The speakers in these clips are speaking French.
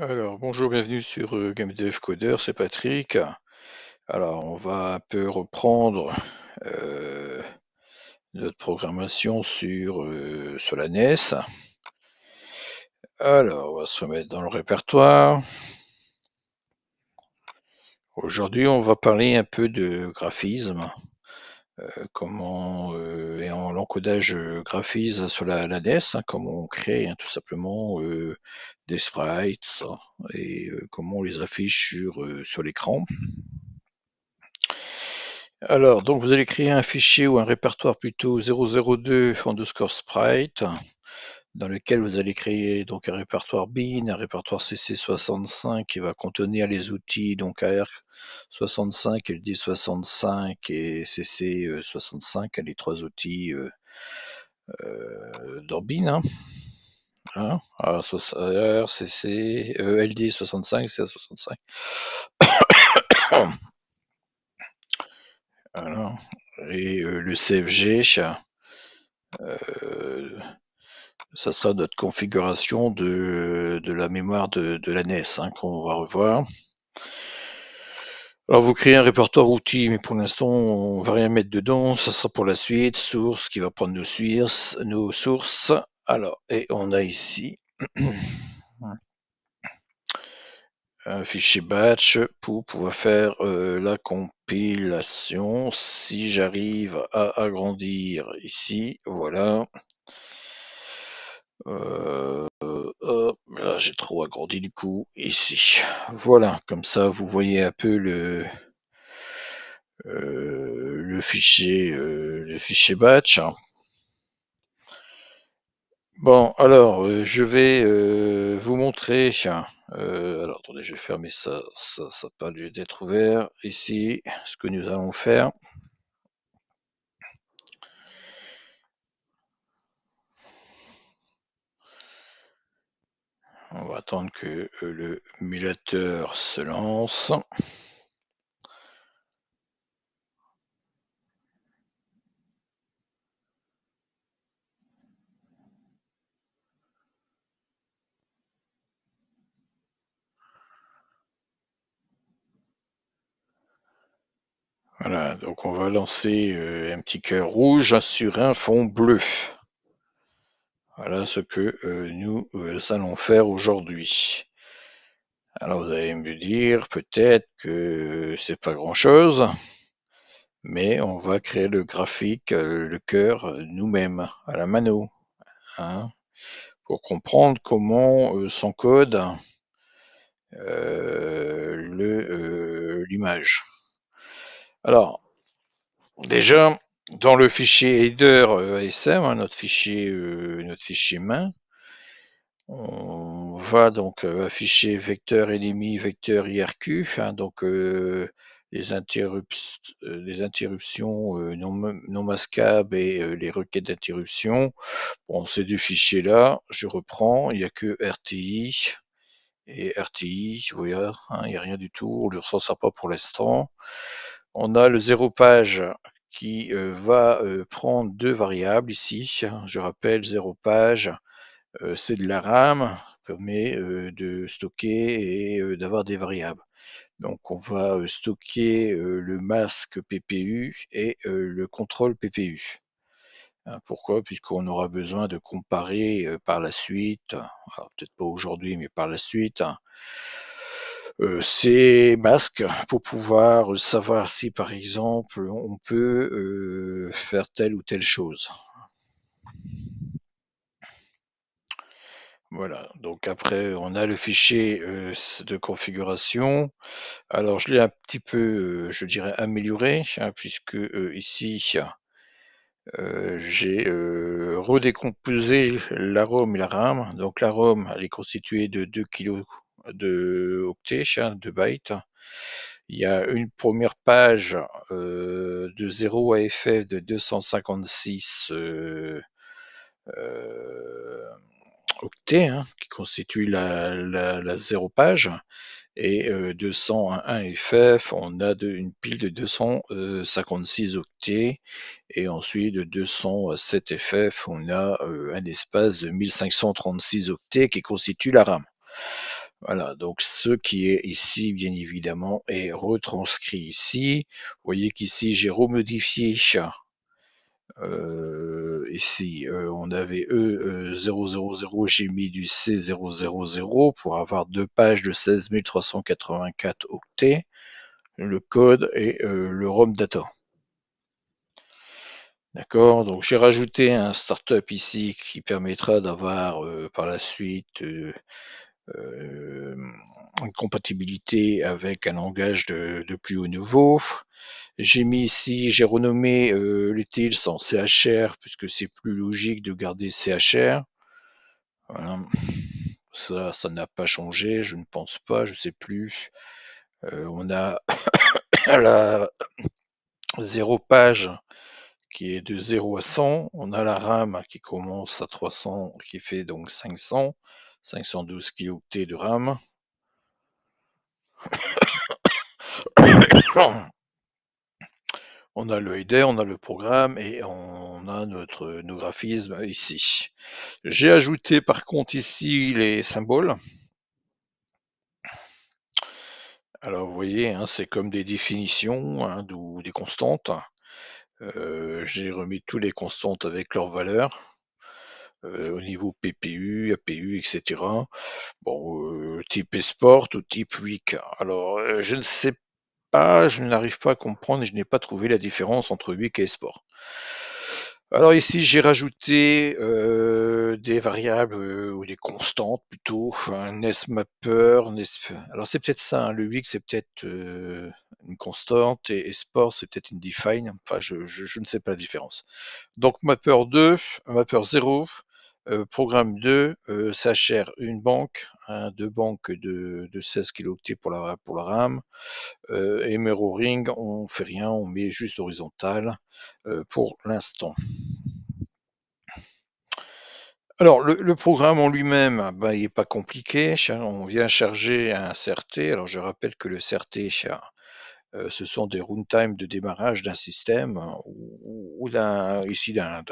Alors, bonjour, bienvenue sur euh, GameDevCoder, Coder, c'est Patrick. Alors, on va un peu reprendre euh, notre programmation sur, euh, sur la NES. Alors, on va se remettre dans le répertoire. Aujourd'hui, on va parler un peu de graphisme. Euh, comment euh, et en l'encodage euh, graphise sur la, hein, comment on crée hein, tout simplement des sprites et comment on les affiche sur, sur l'écran. Alors, donc vous allez créer un fichier ou un répertoire plutôt 002 underscore sprite dans lequel vous allez créer donc un répertoire bin, un répertoire CC65 qui va contenir les outils donc AR, 65, LD 65 et CC 65, les trois outils euh, euh, d'Orbine. Hein. Hein Alors, CC, LD 65, CA 65. et euh, le CFG, euh, ça sera notre configuration de, la mémoire de, de la NES hein, qu'on va revoir. Alors vous créez un répertoire outils, mais pour l'instant on va rien mettre dedans, ça sera pour la suite, source qui va prendre nos sources, nos sources. Alors, et on a ici un fichier batch pour pouvoir faire euh, la compilation. Si j'arrive à agrandir ici, voilà. Euh, euh, euh, j'ai trop agrandi du coup ici. Voilà, comme ça vous voyez un peu le euh, le fichier le fichier batch. Hein. Bon, alors je vais vous montrer. alors attendez, je vais fermer ça, ça, ça pas lieu d'être ouvert ici. Ce que nous allons faire. On va attendre que euh, le mulateur se lance. Voilà, donc on va lancer euh, un petit cœur rouge sur un fond bleu. Voilà ce que euh, nous euh, allons faire aujourd'hui. Alors vous allez me dire peut-être que c'est pas grand chose, mais on va créer le graphique, euh, le cœur nous-mêmes, à la mano, hein, pour comprendre comment euh, s'encode l'image. Alors, déjà, dans le fichier header euh, ASM, hein, notre fichier euh, notre fichier main, on va donc euh, afficher vecteur ennemi, vecteur IRQ, hein, donc les, les, interruptions non, non, masquables et les requêtes d'interruption. Bon, ces deux fichiers là, je reprends, il n'y a que RTI et RTI, Je hein, il n'y a rien du tout, on ne le pas pour l'instant. On a le zéro page qui euh, va euh, prendre deux variables ici. Je rappelle, 0 page, euh, c'est de la RAM, permet de stocker et d'avoir des variables. Donc on va stocker le masque PPU et le contrôle PPU. Hein, pourquoi Puisqu'on aura besoin de comparer par la suite, hein, peut-être pas aujourd'hui, mais par la suite, hein, euh, ces masques pour pouvoir savoir si par exemple on peut euh, faire telle ou telle chose. Voilà, donc après on a le fichier euh, de configuration. Alors je l'ai un petit peu, je dirais, amélioré, hein, puisque ici j'ai redécomposé la et la RAM. Donc la elle est constituée de 2 kilos de octets, hein, de bytes. Il y a une première page euh, de 0 FF de 256 euh, euh, octets hein, qui constitue la, la, 0 page. Et 201 FF, on a une pile de 256 octets. Et ensuite, de 207 FF, on a un espace de 1536 octets qui constitue la RAM. Voilà, donc ce qui est ici, bien évidemment, est retranscrit ici. Vous voyez qu'ici, j'ai remodifié euh, ici, euh, on avait E 000, euh, j'ai mis du C000 pour avoir deux pages de 16384 octets, le code et euh, le ROM data. D'accord, donc j'ai rajouté un startup ici qui permettra d'avoir par la suite euh, une compatibilité avec un langage de, plus haut niveau. J'ai mis ici, j'ai renommé euh, les tils en CHR puisque c'est plus logique de garder CHR. Ça, ça n'a pas changé, je ne pense pas, je ne sais plus. Euh, on a la zéro page qui est de 0 à 100. On a la RAM qui commence à 300, qui fait donc 500. 512 kilo de RAM. on a le header, on a le programme et on a notre, nos graphismes ici. J'ai ajouté par contre ici les symboles. Alors vous voyez, hein, c'est comme des définitions hein, ou des constantes. Euh, j'ai remis tous les constantes avec leurs valeurs. Euh, au niveau PPU, APU, etc. Bon, euh, type Esport ou type WIC. Alors, euh, je ne sais pas, je n'arrive pas à comprendre et je n'ai pas trouvé la différence entre WIC et Esport. Alors ici, j'ai rajouté des variables ou des constantes plutôt, un SMapper. pas? Alors c'est peut-être ça, hein. le WIC c'est peut-être une constante et, Esport c'est peut-être une define. Enfin, je, je, ne sais pas la différence. Donc mapper 2, mapper 0, euh, programme 2, ça euh, chère une banque, hein, deux banques de, 16 kilooctets pour la, pour la RAM. Euh, et Mero Ring, on fait rien, on met juste horizontal pour l'instant. Alors, le, programme en lui-même, ah ben, il n'est pas compliqué. On vient charger un CRT. Alors, je rappelle que le CRT, ce sont des runtime de démarrage d'un système hein, ou, ici d'un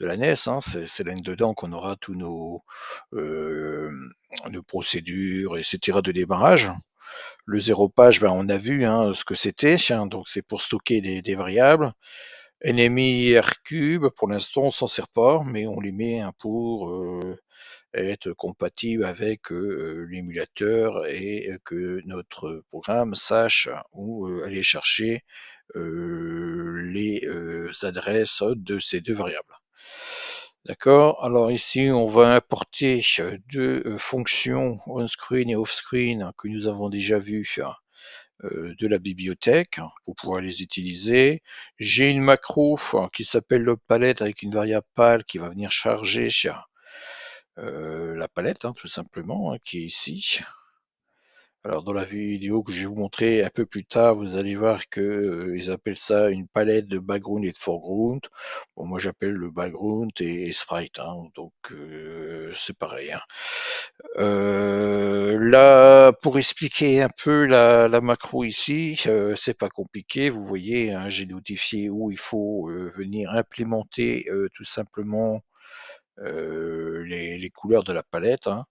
de la NES. Hein, c'est là-dedans e qu'on aura tous nos, euh, nos procédures, etc. de démarrage. Le zéro page, ben, on a vu hein, ce que c'était, hein, donc c'est pour stocker des, variables. ennemi R cube, pour l'instant on s'en sert pas, mais on les met hein, pour euh, être compatible avec euh, l'émulateur et que notre programme sache où euh, aller chercher les adresses de ces deux variables. D'accord Alors ici, on va importer euh, deux euh, fonctions on-screen et off-screen que nous avons déjà vues hein, euh, de la bibliothèque hein, pour pouvoir les utiliser. J'ai une macro hein, qui s'appelle le palette avec une variable pal qui va venir charger la palette, tout simplement, qui est ici. Alors dans la vidéo que je vais vous montrer un peu plus tard, vous allez voir que euh, ils appellent ça une palette de background et de foreground. Bon, moi j'appelle le background et, sprite, hein, donc euh, c'est pareil. Hein. Euh, là, pour expliquer un peu la, la macro ici, c'est pas compliqué. Vous voyez, hein, j'ai notifié où il faut venir implémenter tout simplement euh, les, couleurs de la palette. Hein.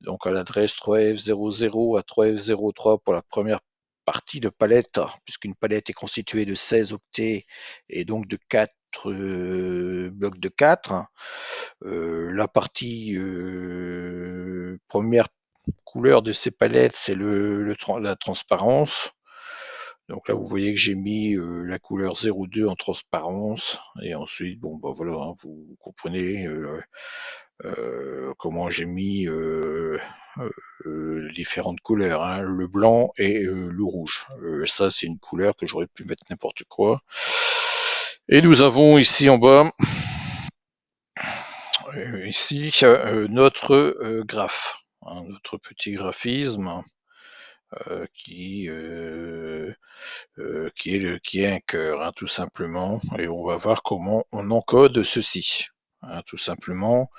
Donc à l'adresse 3F00 à 3F03 pour la première partie de palette, puisqu'une palette est constituée de 16 octets et donc de 4 euh, blocs de 4. Hein. Euh, la partie première couleur de ces palettes, c'est le, la transparence. Donc là, vous voyez que j'ai mis euh, la couleur 02 en transparence. Et ensuite, bon, ben voilà, hein, vous comprenez euh, euh, comment j'ai mis différentes couleurs. Hein, le blanc et le rouge. ça, c'est une couleur que j'aurais pu mettre n'importe quoi. Et nous avons ici en bas, ici, notre graphe, hein, notre petit graphisme. Euh, qui, euh, euh, qui, est le, qui est un cœur, hein, tout simplement. Et on va voir comment on encode ceci. Hein, tout simplement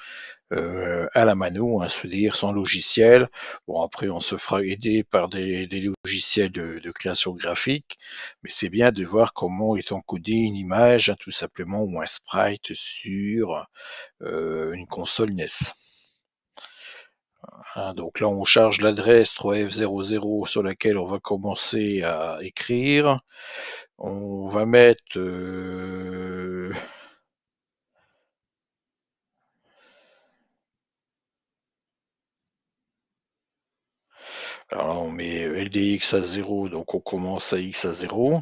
à la mano, hein, se dire sans logiciel. Bon après on se fera aider par des, logiciels de, de, création graphique, mais c'est bien de voir comment est encodée une image, hein, tout simplement, ou un sprite sur une console NES. Hein, donc là, on charge l'adresse 3F00 sur laquelle on va commencer à écrire. On va mettre euh, Alors là, on met LDX à 0, donc on commence à X à 0.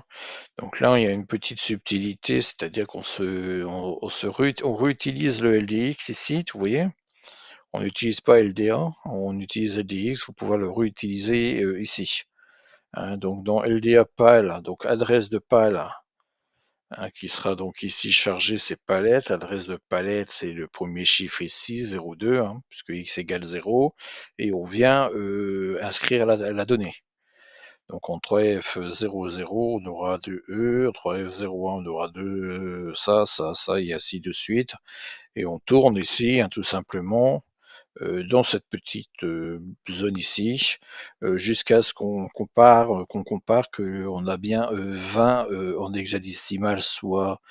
Donc là, il y a une petite subtilité, c'est-à-dire qu'on se, on, réutilise le LDX ici, vous voyez on n'utilise pas LDA, on utilise LDX, vous pouvez le réutiliser euh, ici. Hein, donc dans LDA PAL, donc adresse de PAL, hein, qui sera donc ici chargée, c'est palette, adresse de palette, c'est le premier chiffre ici, 02, hein, puisque x égale 0, et on vient euh, inscrire la, donnée. Donc en 3F00, on aura 2E, 3F01, on aura 2 euh, ça, ça, ça, et ainsi de suite. Et on tourne ici, tout simplement, euh, dans cette petite euh, zone ici, euh, jusqu'à ce qu'on compare, qu'on compare on a bien 20 en hexadécimal, soit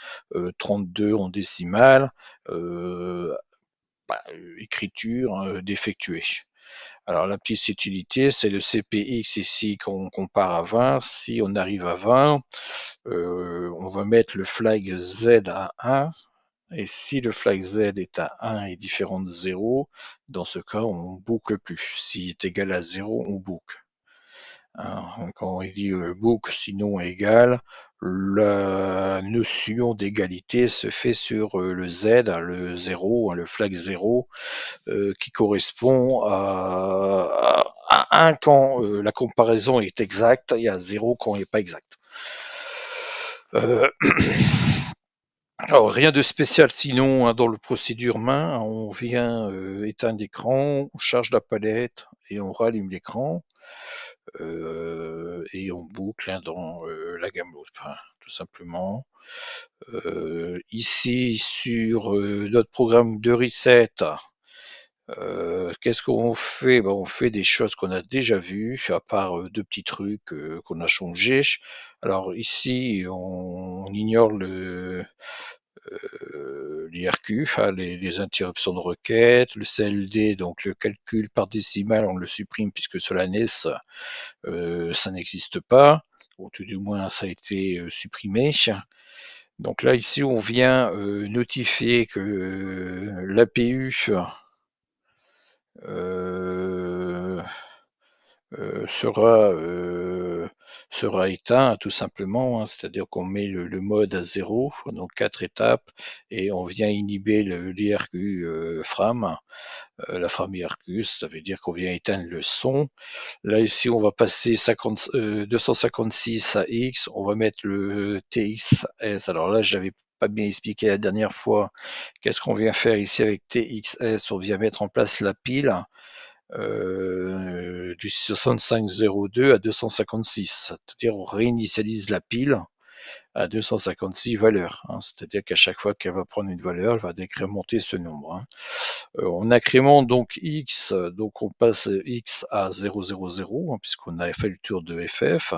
32 en décimal, bah, écriture hein, défectuée. Alors la petite utilité, c'est le CPX ici qu'on compare à 20. Si on arrive à 20, on va mettre le flag Z à 1. Et si le flag z est à 1 et différent de 0, dans ce cas, on boucle plus. S'il est égal à 0, on boucle. Hein, quand on dit euh, boucle sinon égal, la notion d'égalité se fait sur euh, le z, hein, le 0, hein, le flag 0, euh, qui correspond à, 1 quand la comparaison est exacte et à 0 quand elle n'est pas exacte. Alors, rien de spécial sinon hein, dans le procédure main, on vient euh, éteindre l'écran, on charge la palette et on rallume l'écran euh, et on boucle hein, dans euh, la gamme l'autre tout simplement. ici sur notre programme de reset, euh, qu'est-ce qu'on fait ben, On fait des choses qu'on a déjà vues, à part euh, deux petits trucs euh, qu'on a changés. Alors ici, on, ignore le, l'IRQ, hein, les, interruptions de requête, le CLD, donc le calcul par décimal on le supprime puisque cela ça n'existe pas, ou tout du moins ça a été supprimé. Donc là, ici, on vient notifier que l'APU euh, euh, sera euh, sera éteint tout simplement, hein. c'est-à-dire qu'on met le, mode à zéro, donc quatre étapes, et on vient inhiber l'IRQ euh, FRAM, la frame IRQ, ça veut dire qu'on vient éteindre le son. Là ici on va passer 50, 256 à X, on va mettre le TXS alors là j'avais pas bien expliqué la dernière fois qu'est-ce qu'on vient faire ici avec TXS. On vient mettre en place la pile euh, du 6502 à 256. C'est-à-dire on réinitialise la pile à 256 valeurs. Hein. C'est-à-dire qu'à chaque fois qu'elle va prendre une valeur, elle va décrémenter ce nombre. Hein. Euh, on incrémente donc x, donc on passe x à 000, hein, puisqu'on a fait le tour de ff.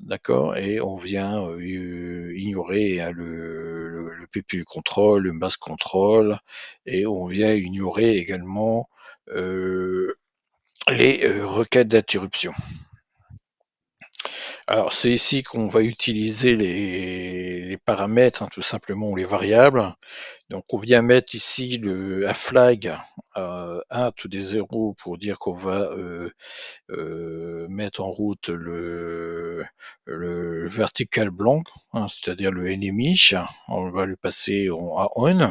D'accord Et on vient euh, ignorer hein, le, le, le, PPU control, le mass contrôle, et on vient ignorer également euh, les euh, requêtes d'interruption. Alors c'est ici qu'on va utiliser les, paramètres, hein, tout simplement, les variables. Donc on vient mettre ici le, un flag 1 euh, tous des 0 pour dire qu'on va euh, euh, mettre en route le, vertical blanc, hein, c'est-à-dire le enemy. On va le passer en, à on.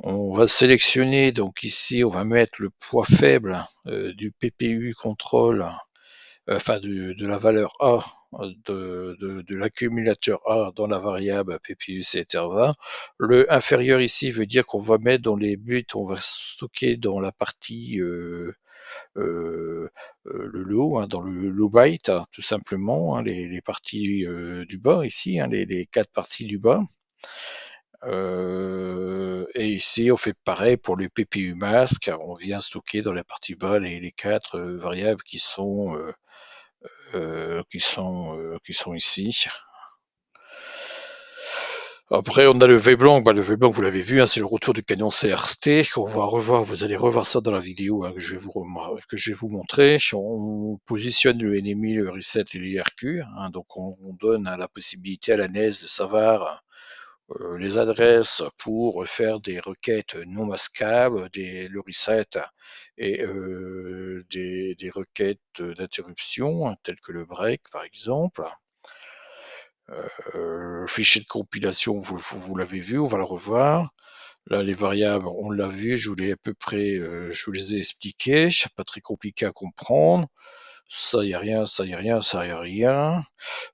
On va sélectionner, donc ici on va mettre le poids faible du PPU contrôle euh, enfin de la valeur A de, de, de l'accumulateur A dans la variable PPUC 20 Le inférieur ici veut dire qu'on va mettre dans les buts, on va stocker dans la partie euh, euh, euh le lot, hein, dans le low byte, hein, tout simplement, hein, les, les, parties euh, du bas ici, hein, les, les, quatre parties du bas. et ici, on fait pareil pour le PPU masque. On vient stocker dans la partie bas les, les quatre variables qui sont euh, qui sont euh, qui sont ici. Après, on a le V-Blanc. Bah, le V-Blanc, vous l'avez vu, hein, c'est le retour du canon CRT. On va revoir, vous allez revoir ça dans la vidéo hein, que, je vais vous que je vais vous montrer. On positionne le NMI, le Reset et l'IRQ. Hein, donc, on, on, donne hein, la possibilité à la NES de savoir euh, les adresses pour faire des requêtes non masquables, des, le reset et euh, des, des, requêtes d'interruption, hein, telles que le break par exemple. le euh, fichier de compilation, vous, vous, l'avez vu, on va le revoir. Là, les variables, on l'a vu, je vous l'ai à peu près, je vous les ai expliquées, pas très compliqué à comprendre ça y a rien, ça y a rien, ça y a rien.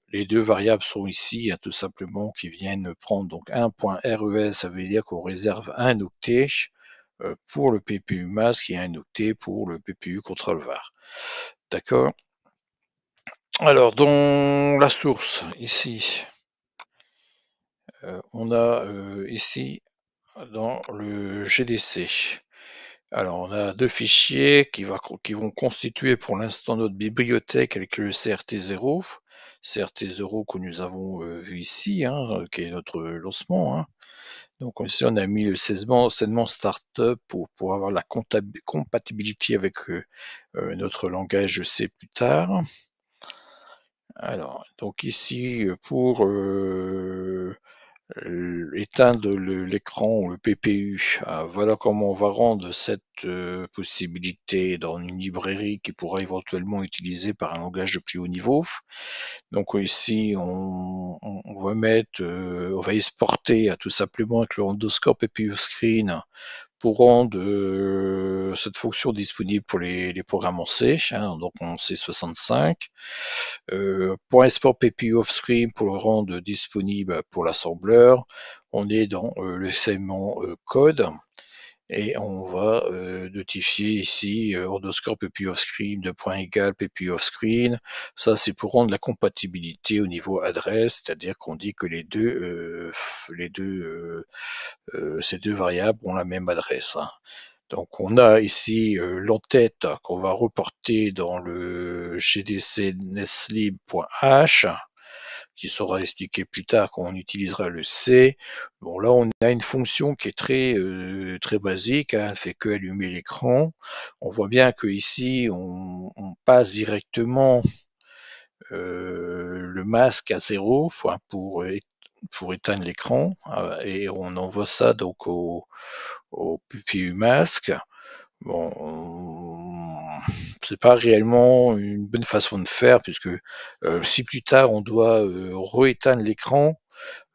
Les deux variables sont ici, hein, tout simplement, qui viennent prendre donc un point e ça veut dire qu'on réserve un octet euh, pour le PPU masque et un octet pour le PPU CONTROL var. D'accord Alors, dans la source, ici, euh, on a euh, ici, dans le GDC, alors, on a deux fichiers qui, va, qui vont constituer pour l'instant notre bibliothèque avec le CRT0. CRT0 que nous avons euh, vu ici, hein, qui est notre lancement. Hein. Donc ici, on a mis le segment startup pour, avoir la compatibilité avec euh, euh, notre langage C plus tard. Alors, donc ici, pour éteindre l'écran ou le PPU. Ah, voilà comment on va rendre cette euh, possibilité dans une librairie qui pourra éventuellement utilisée par un langage de plus haut niveau. Donc ici, on, on va mettre, euh, on va exporter tout simplement avec le endoscope PPU screen pour de euh, cette fonction disponible pour les, programmes en C, hein, donc en C65. Euh, pour export PPU off screen pour le rendre disponible pour l'assembleur, on est dans euh, le segment euh, code et on va euh, notifier ici euh, Ordoscope et puis offscreen de point égal et puis Ça, c'est pour rendre la compatibilité au niveau adresse, c'est-à-dire qu'on dit que les deux, euh, les deux, ces deux variables ont la même adresse. Hein. Donc on a ici l'entête qu'on va reporter dans le neslib.h qui sera expliqué plus tard quand on utilisera le C. Bon, là, on a une fonction qui est très, euh, très basique, hein. elle fait que allumer l'écran. On voit bien que ici, on, passe directement euh, le masque à zéro pour, pour éteindre l'écran hein, et on envoie ça donc au, au masque. Bon, c'est pas réellement une bonne façon de faire, puisque euh, si plus tard on doit euh, rééteindre l'écran,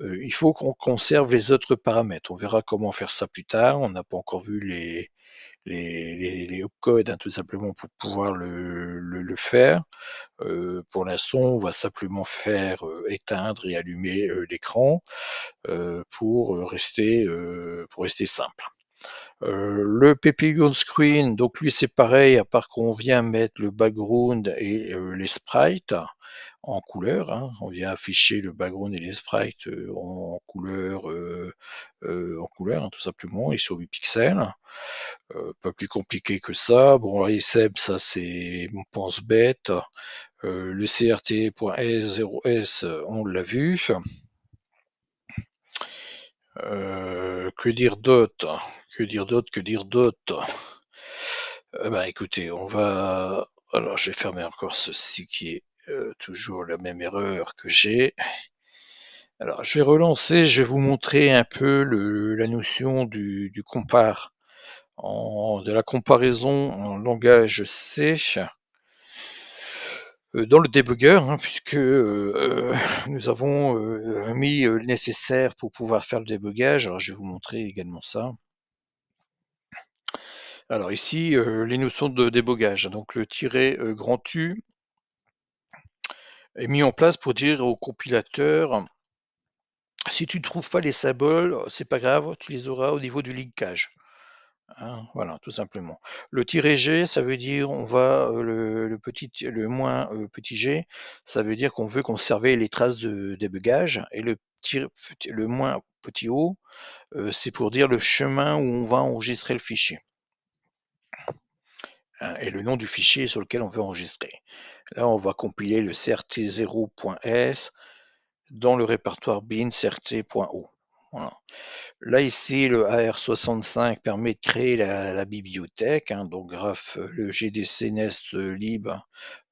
euh, il faut qu'on conserve les autres paramètres. On verra comment faire ça plus tard. On n'a pas encore vu les, les, les, codes hein, tout simplement pour pouvoir le, le, faire. Euh, pour l'instant, on va simplement faire euh, éteindre et allumer l'écran pour rester pour rester simple. Euh, le on Screen, donc lui c'est pareil, à part qu'on vient mettre le background et euh, les sprites en couleur. Hein. On vient afficher le background et les sprites euh, en, couleur, en couleur hein, tout simplement, et sur 8 pixels. pas plus compliqué que ça. Bon, là, ça c'est mon pense bête. le CRT.S0S, e on l'a vu. que dire d'autre que dire d'autre Que dire d'autre euh, Bah écoutez, on va. Alors je vais fermer encore ceci qui est euh, toujours la même erreur que j'ai. Alors je vais relancer, je vais vous montrer un peu le, la notion du, du compare, en, de la comparaison en langage C euh, dans le débugger hein, puisque nous avons mis le nécessaire pour pouvoir faire le débugage. Alors je vais vous montrer également ça. Alors ici, euh, les notions de débogage. Donc le tiret euh, grand U est mis en place pour dire au compilateur si tu ne trouves pas les symboles, c'est pas grave, tu les auras au niveau du linkage. Hein, voilà, tout simplement. Le tiret G, ça veut dire on va euh, le, petit le moins petit G, ça veut dire qu'on veut conserver les traces de débogage. Et le tiret le moins petit O, c'est pour dire le chemin où on va enregistrer le fichier. Hein, et le nom du fichier sur lequel on veut enregistrer. Là, on va compiler le crt0.s dans le répertoire bin crt.o. Voilà. Là, ici, le AR65 permet de créer la, bibliothèque, hein, donc graphe euh, le gdc nest euh,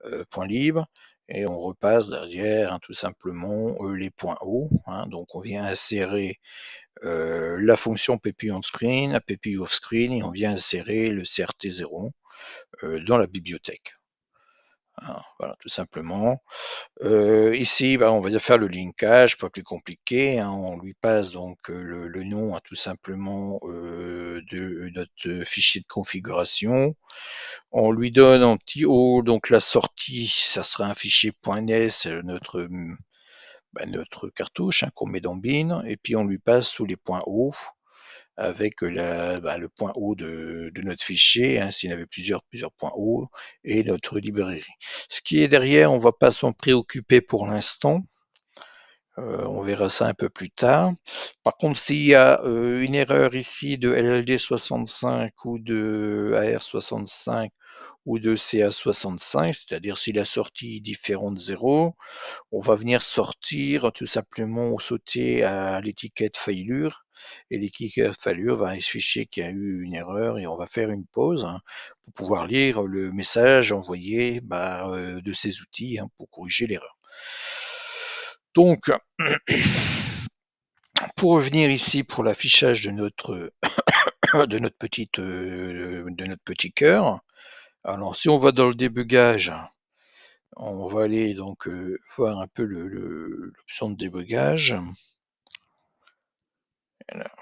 euh, et on repasse derrière hein, tout simplement les points donc on vient insérer la fonction ppu on screen, app off screen, et on vient insérer le crt0. Euh, dans la bibliothèque. Hein, voilà, tout simplement. Euh, ici, bah, on va faire le linkage, pas plus compliqué. Hein, on lui passe donc euh, le, nom hein, tout simplement de notre fichier de configuration. On lui donne en petit haut donc la sortie, ça sera un fichier .NES, notre mm, bah, notre cartouche qu'on met dans bin, et puis on lui passe sous les points hauts avec bah, le point haut de, notre fichier, hein, s'il y avait plusieurs, points hauts, et notre librairie. Ce qui est derrière, on ne va pas s'en préoccuper pour l'instant. on verra ça un peu plus tard. Par contre, s'il y a une erreur ici de LLD65 ou de AR65 ou de CA65, c'est-à-dire si la sortie différente de 0, on va venir sortir tout simplement ou sauter à l'étiquette faillure et les qu'il a fallu, va afficher qu'il y a eu une erreur et on va faire une pause hein, pour pouvoir lire le message envoyé bah, euh, de ces outils hein, pour corriger l'erreur. Donc, pour revenir ici pour l'affichage euh, de notre petit cœur. Alors, si on va dans le débugage, on va aller donc euh, voir un peu l'option de débugage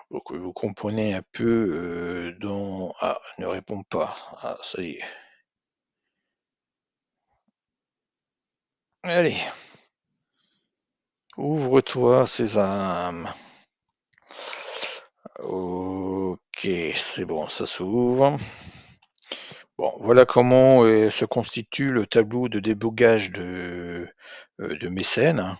vous, comprenez un peu euh, dont Ah, ne répond pas. Ah, ça y est. Allez. Ouvre-toi, Sésame. Ok, c'est bon, ça s'ouvre. Bon, voilà comment euh, se constitue le tableau de débogage de, mécènes euh, de mécène.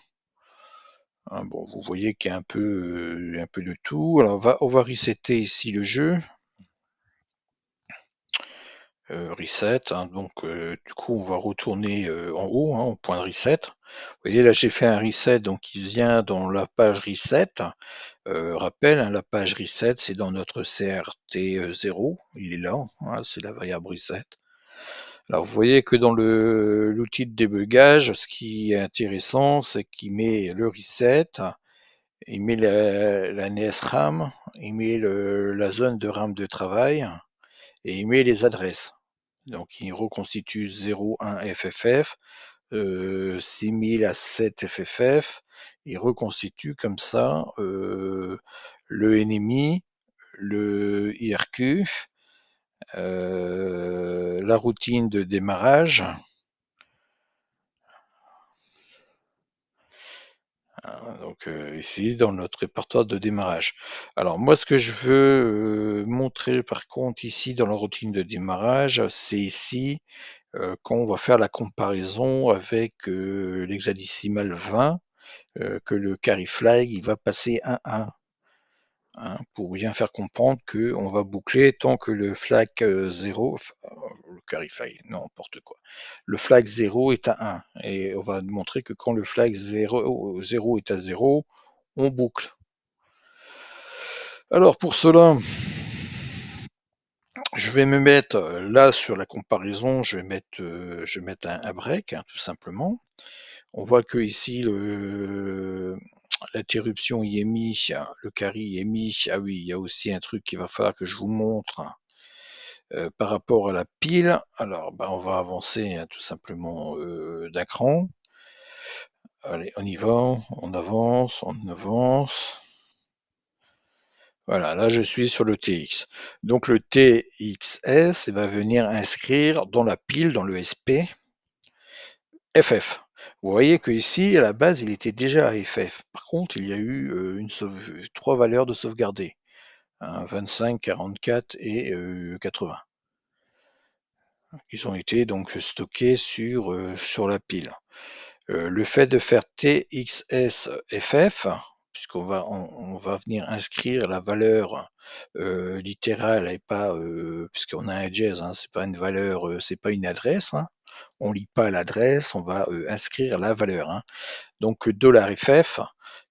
Hein, bon, vous voyez qu'il y a un peu, euh, un peu de tout. Alors, on va, on va resetter ici le jeu. Euh, reset. Hein, donc, euh, du coup, on va retourner en haut, hein, au point de reset. Vous voyez, là, j'ai fait un reset, donc il vient dans la page reset. rappel, la page reset, c'est dans notre CRT0. Il est là, c'est la variable reset. Alors vous voyez que dans l'outil de débugage, ce qui est intéressant, c'est qu'il met le reset, il met la, la NES RAM, il met la zone de RAM de travail et il met les adresses. Donc il reconstitue 01 FFF, euh, 6000 à 7 FFF, il reconstitue comme ça euh, le NMI, le IRQ, euh, la routine de démarrage. Hein, donc euh, ici dans notre répertoire de démarrage. Alors moi ce que je veux euh, montrer par contre ici dans la routine de démarrage, c'est ici qu'on va faire la comparaison avec l'hexadécimal 20, que le carry flag il va passer 1-1. Hein, pour bien faire comprendre que on va boucler tant que le flag 0, euh, euh, le clarify, n'importe quoi. Le flag 0 est à 1 et on va montrer que quand le flag 0, 0 est à 0, on boucle. Alors pour cela, je vais me mettre euh, là sur la comparaison, je vais mettre, je un, break hein, tout simplement. On voit que ici le, l'interruption y est le carry y est mis. Ah oui, il y a aussi un truc qu'il va falloir que je vous montre hein. euh, par rapport à la pile. Alors, ben, on va avancer hein, tout simplement euh, d'un cran. Allez, on y va, on avance, on avance. Voilà, là je suis sur le TX. Donc le TXS va venir inscrire dans la pile, dans le SP, FF. Vous voyez que ici, à la base, il était déjà à FF. Par contre, il y a eu euh, une sauve... Euh, trois valeurs de sauvegarder. 25, hein, 44 et 80. Euh, Ils ont été donc stockés sur, sur la pile. le fait de faire TXSFF, puisqu'on va, on, va venir inscrire la valeur littérale et pas, puisqu'on a un jazz, hein, c'est pas une valeur, c'est pas une adresse, hein, on lit pas l'adresse, on va euh, inscrire la valeur. Hein. Donc $FF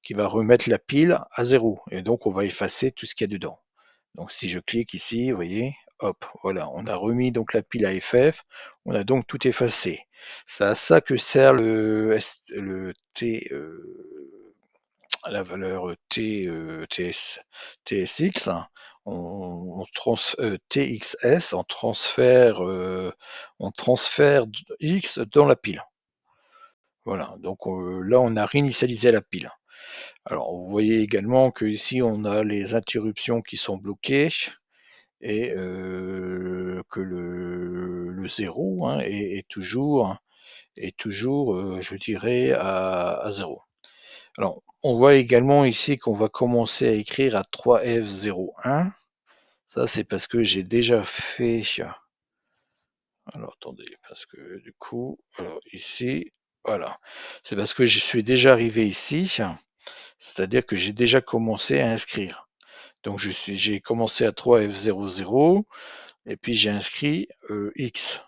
qui va remettre la pile à zéro. Et donc on va effacer tout ce qu'il y a dedans. Donc si je clique ici, vous voyez, hop, voilà, on a remis donc la pile à FF, on a donc tout effacé. C'est à ça que sert le, le T, euh, la valeur T, euh, TSX, on trans, euh, TXS, en transfert, euh, transfert X dans la pile. Voilà, donc euh, là on a réinitialisé la pile. Alors vous voyez également que ici on a les interruptions qui sont bloquées et que le, zéro hein, est, toujours, est toujours je dirais, à, à 0. Alors, on voit également ici qu'on va commencer à écrire à 3F01. Ça, c'est parce que j'ai déjà fait... Alors, attendez, parce que du coup, alors ici, voilà. C'est parce que je suis déjà arrivé ici, c'est-à-dire que j'ai déjà commencé à inscrire. Donc, je suis, j'ai commencé à 3F00, et puis j'ai inscrit euh, X,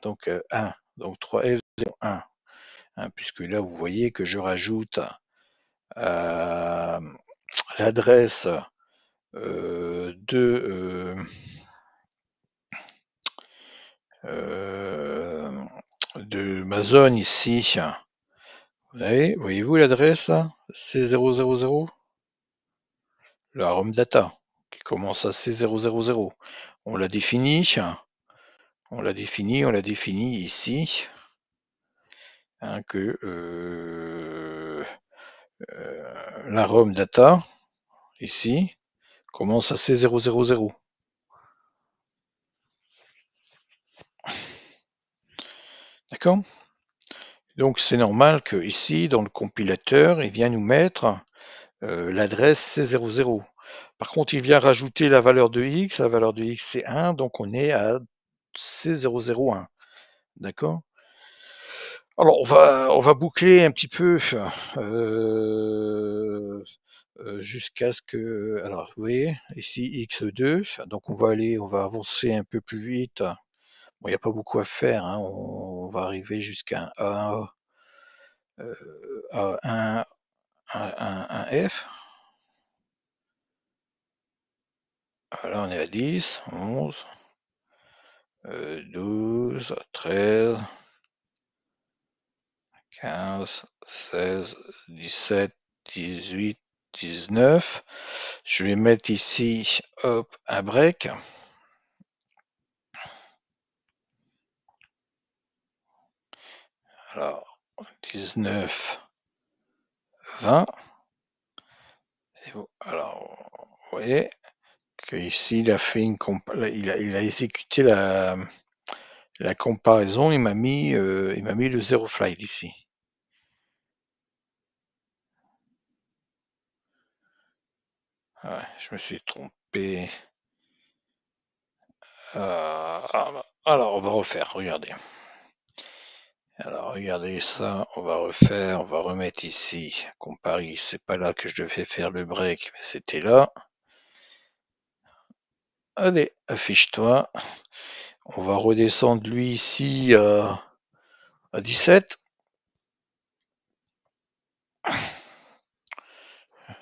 donc 1, euh, donc 3F01. Hein, puisque là, vous voyez que je rajoute euh, l'adresse euh, de euh, de ma zone ici. Voyez-vous l'adresse C000 La ROM data qui commence à C000. On la définit. On la définit, on la définit ici. Hein, que euh, la ROM data, ici, commence à C000. D'accord Donc c'est normal que ici, dans le compilateur, il vient nous mettre euh, l'adresse C00. Par contre, il vient rajouter la valeur de x, la valeur de x c'est 1, donc on est à C001. D'accord alors, on va, on va boucler un petit peu euh, euh, jusqu'à ce que. Alors, vous voyez, ici X2. Donc, on va aller, on va avancer un peu plus vite. Bon, il n'y a pas beaucoup à faire. Hein. On, va arriver jusqu'à un A, euh, un, F. Là, on est à 10, 11, 12, 13. 15, 16, 17, 18, 19. Je vais mettre ici, hop, un break. Alors, 19, 20. Alors, vous voyez que ici, il a fait une il a, il a exécuté la, la comparaison. Il m'a mis, euh, il m'a mis le zero flight ici. je me suis trompé. Euh, ah, bah, alors, on va refaire, regardez. Alors, regardez ça, on va refaire, on va remettre ici, Comparis. c'est pas là que je devais faire le break, mais c'était là. Allez, affiche-toi. On va redescendre lui ici euh, à, à 17.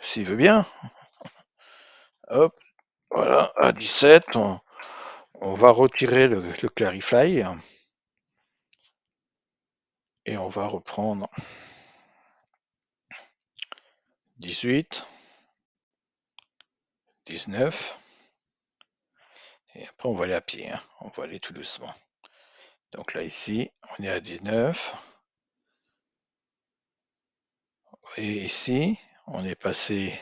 S'il veut bien, Hop, voilà, à 17, on, va retirer le, Clarify et on va reprendre 18, 19, et après on va aller à pied, hein. on va aller tout doucement. Donc là ici, on est à 19, et ici, on est passé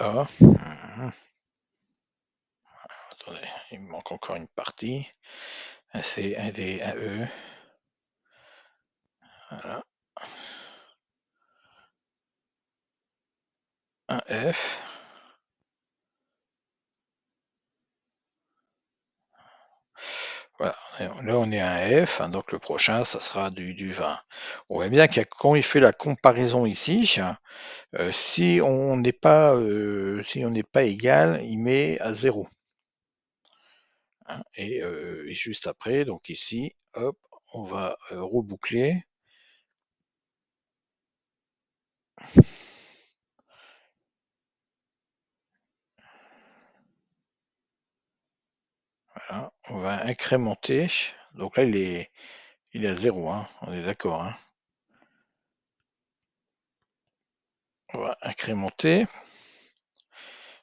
a euh, il manque encore une partie. un c un d un e. f Voilà, là on est à un F, hein, donc le prochain ça sera du, du 20. On voit bien que quand il fait la comparaison ici, euh, si on n'est pas, euh, si on n'est pas égal, il met à 0. Hein, euh, et, juste après, donc ici, hop, on va reboucler. Hein, on va incrémenter. Donc là, il est, il est à 0, hein. on est d'accord. Hein. On va incrémenter.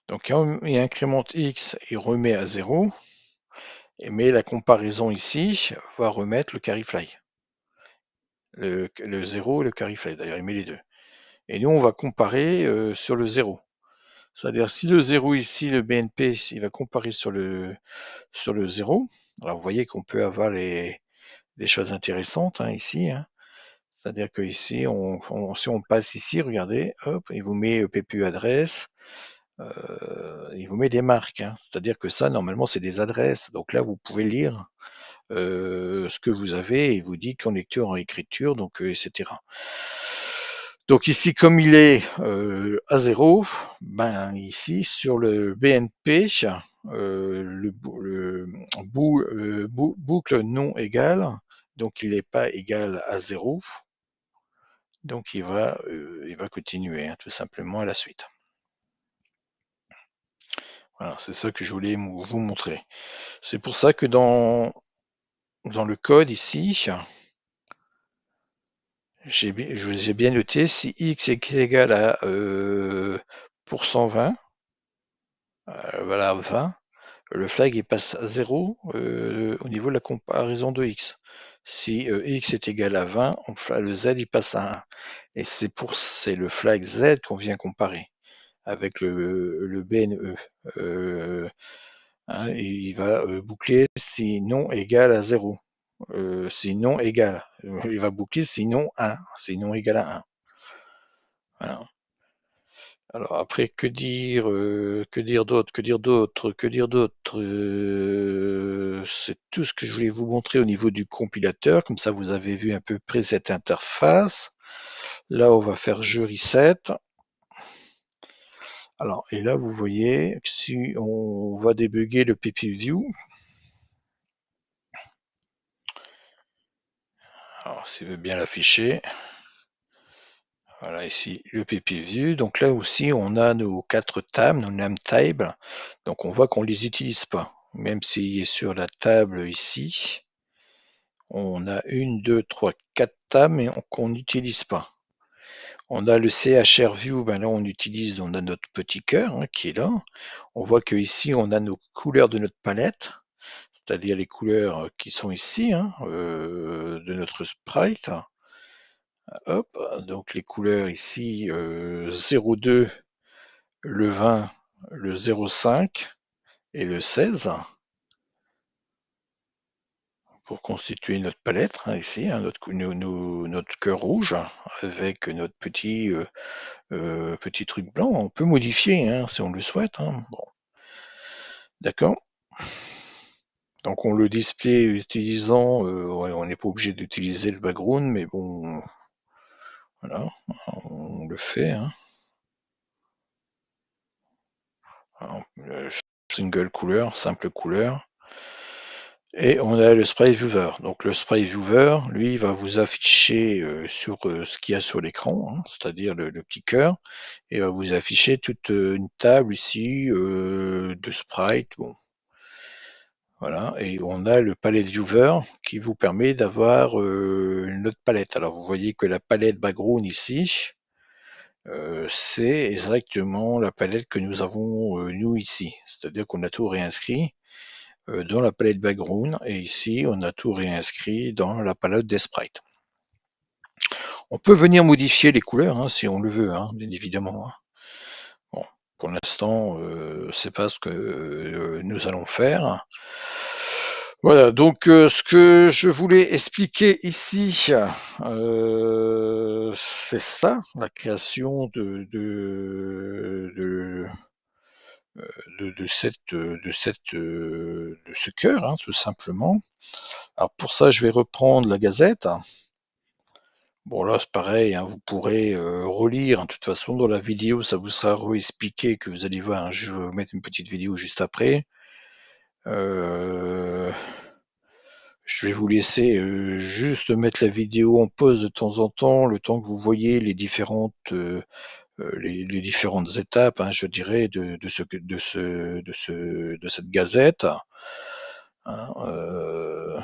Donc il incrémente x, il remet à 0. et Mais la comparaison ici va remettre le fly. Le, le 0 et le fly d'ailleurs, il met les deux. Et nous, on va comparer euh, sur le 0. C'est-à-dire, si le 0 ici, le BNP, il va comparer sur le, sur le 0. Alors, vous voyez qu'on peut avoir les, des choses intéressantes hein, ici. Hein. C'est-à-dire que ici, on, si on passe ici, regardez, hop, il vous met PPU adresse, euh, il vous met des marques. Hein. C'est-à-dire que ça, normalement, c'est des adresses. Donc là, vous pouvez lire euh, ce que vous avez et il vous dit lecture en écriture, donc euh, etc. Donc ici, comme il est euh, à zéro, ben ici sur le BNP, euh, le, euh, boucle non égale, donc il n'est pas égal à zéro, Donc il va, euh, il va continuer hein, tout simplement à la suite. Voilà, c'est ça que je voulais vous montrer. C'est pour ça que dans, dans le code ici, j'ai je vous ai bien noté, Si x est égal à euh, pour 120, euh, voilà 20, le flag passe à 0 euh, au niveau de la comparaison de x. Si x est égal à 20, on, le z passe à 1. Et c'est pour c'est le flag z qu'on vient comparer avec le, BNE. E. Hein, il va boucler si non égal à 0. Euh, sinon égale égal. Il va boucler sinon 1, sinon égal à 1. Alors après, que dire, euh, que dire d'autre, que dire d'autre, que dire d'autre euh, C'est tout ce que je voulais vous montrer au niveau du compilateur. Comme ça, vous avez vu à peu près cette interface. Là, on va faire je reset. Alors, et là, vous voyez, si on va débugger le PPView, Alors, s'il veut bien l'afficher. Voilà, ici, le PPView. Donc là aussi, on a nos quatre tables, nos name Donc on voit qu'on les utilise pas. Même s'il est sur la table ici, on a une, deux, trois, quatre tables, mais qu'on n'utilise pas. On a le CHR View, ben là on utilise, on a notre petit cœur hein, qui est là. On voit que ici on a nos couleurs de notre palette c'est-à-dire les couleurs euh, qui sont ici hein, euh, de notre sprite. Euh, hop, donc les couleurs ici 02, le 20, le 05 et le 16 pour constituer notre palette hein, ici, hein, notre, notre cœur rouge avec notre petit petit truc blanc. On peut modifier si on le souhaite. Bon. D'accord. Donc on le display utilisant, euh, on n'est pas obligé d'utiliser le background, mais bon, voilà, on le fait. Hein. single couleur, simple couleur. Et on a le spray viewer. Donc le spray viewer, lui, va vous afficher euh, sur euh, ce qu'il y a sur l'écran, hein, c'est-à-dire le, petit cœur, et va vous afficher toute une table ici de sprite. Bon, voilà, et on a le palette viewer qui vous permet d'avoir euh, une autre palette. Alors vous voyez que la palette background ici, euh, c'est exactement la palette que nous avons euh, nous ici. C'est-à-dire qu'on a tout réinscrit dans la palette background et ici on a tout réinscrit dans la palette des sprites. On peut venir modifier les couleurs hein, si on le veut, bien hein, évidemment. Hein. Pour l'instant, euh, c'est pas ce que euh, nous allons faire. Voilà, donc euh, ce que je voulais expliquer ici, euh, c'est ça, la création de, de, de de, cette, de, cette, de ce cœur, hein, tout simplement. Alors pour ça, je vais reprendre la gazette. Bon là c'est pareil, hein, vous pourrez euh, relire, de toute façon dans la vidéo ça vous sera re-expliqué que vous allez voir, je vais mettre une petite vidéo juste après. Euh, je vais vous laisser euh, juste mettre la vidéo en pause de temps en temps, le temps que vous voyez les différentes, les, différentes étapes, hein, je dirais, de, de, ce, de, ce, de, ce, de cette gazette. Hein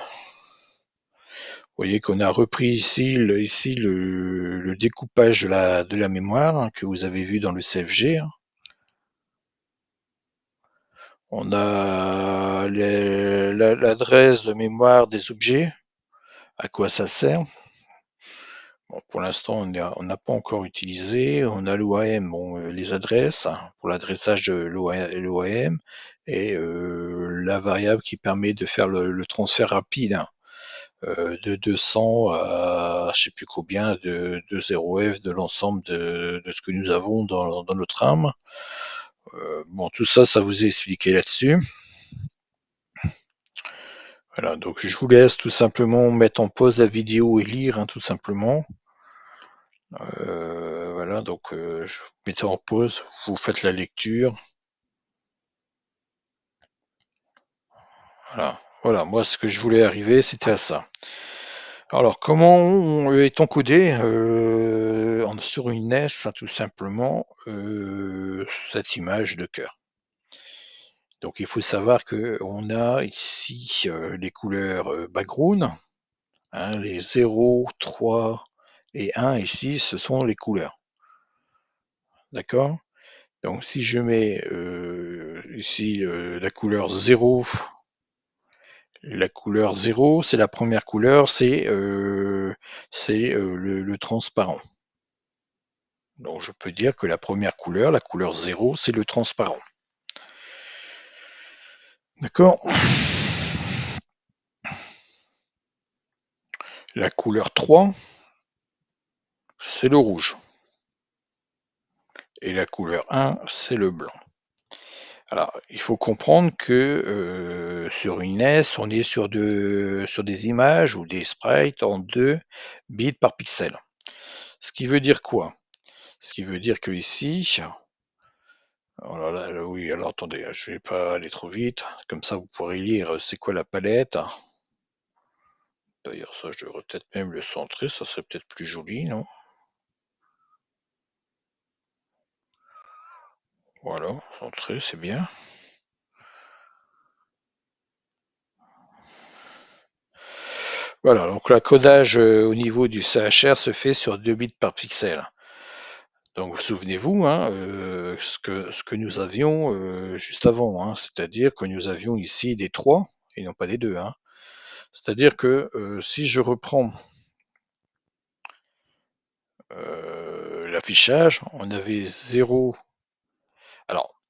voyez qu'on a repris ici le, ici le, découpage de la, mémoire hein, que vous avez vu dans le CFG. Hein. On a l'adresse de mémoire des objets, à quoi ça sert. pour l'instant, on n'a pas encore utilisé. On a l'OAM, euh, les adresses, hein, pour l'adressage de l'OAM, et euh, la variable qui permet de faire le transfert rapide. Euh, de 200 à je sais plus combien de, de 0F de l'ensemble de, ce que nous avons dans, notre âme. Euh, bon, tout ça, ça vous est expliqué là-dessus. Voilà, donc je vous laisse tout simplement mettre en pause la vidéo et lire, hein, tout simplement. Euh, voilà, donc je mettez en pause, vous faites la lecture. Voilà. Voilà, moi ce que je voulais arriver, c'était à ça. Alors comment est-on codé euh, sur une NES hein, tout simplement euh, cette image de cœur Donc il faut savoir que on a ici euh, les couleurs euh, background, hein, les 0, 3 et 1 ici, ce sont les couleurs. D'accord Donc si je mets ici la couleur 0 la couleur 0, c'est la première couleur, c'est euh, euh, le, le, transparent. Donc je peux dire que la première couleur, la couleur 0, c'est le transparent. D'accord La couleur 3, c'est le rouge. Et la couleur 1, c'est le blanc. Alors, il faut comprendre que euh, sur une NES, on est sur, sur des images ou des sprites en 2 bits par pixel. Ce qui veut dire quoi Ce qui veut dire que ici, oh oui, alors attendez, je vais pas aller trop vite. Comme ça, vous pourrez lire euh, c'est quoi la palette. D'ailleurs, ça, je devrais peut-être même le centrer, ça serait peut-être plus joli, non Voilà, centré, c'est bien. Voilà, donc la codage euh, au niveau du CHR se fait sur 2 bits par pixel. Donc vous souvenez-vous hein, euh, ce, que, nous avions euh, juste avant, hein, c'est-à-dire que nous avions ici des 3 et non pas des 2. Hein. C'est-à-dire que si je reprends l'affichage, on avait 0, alors,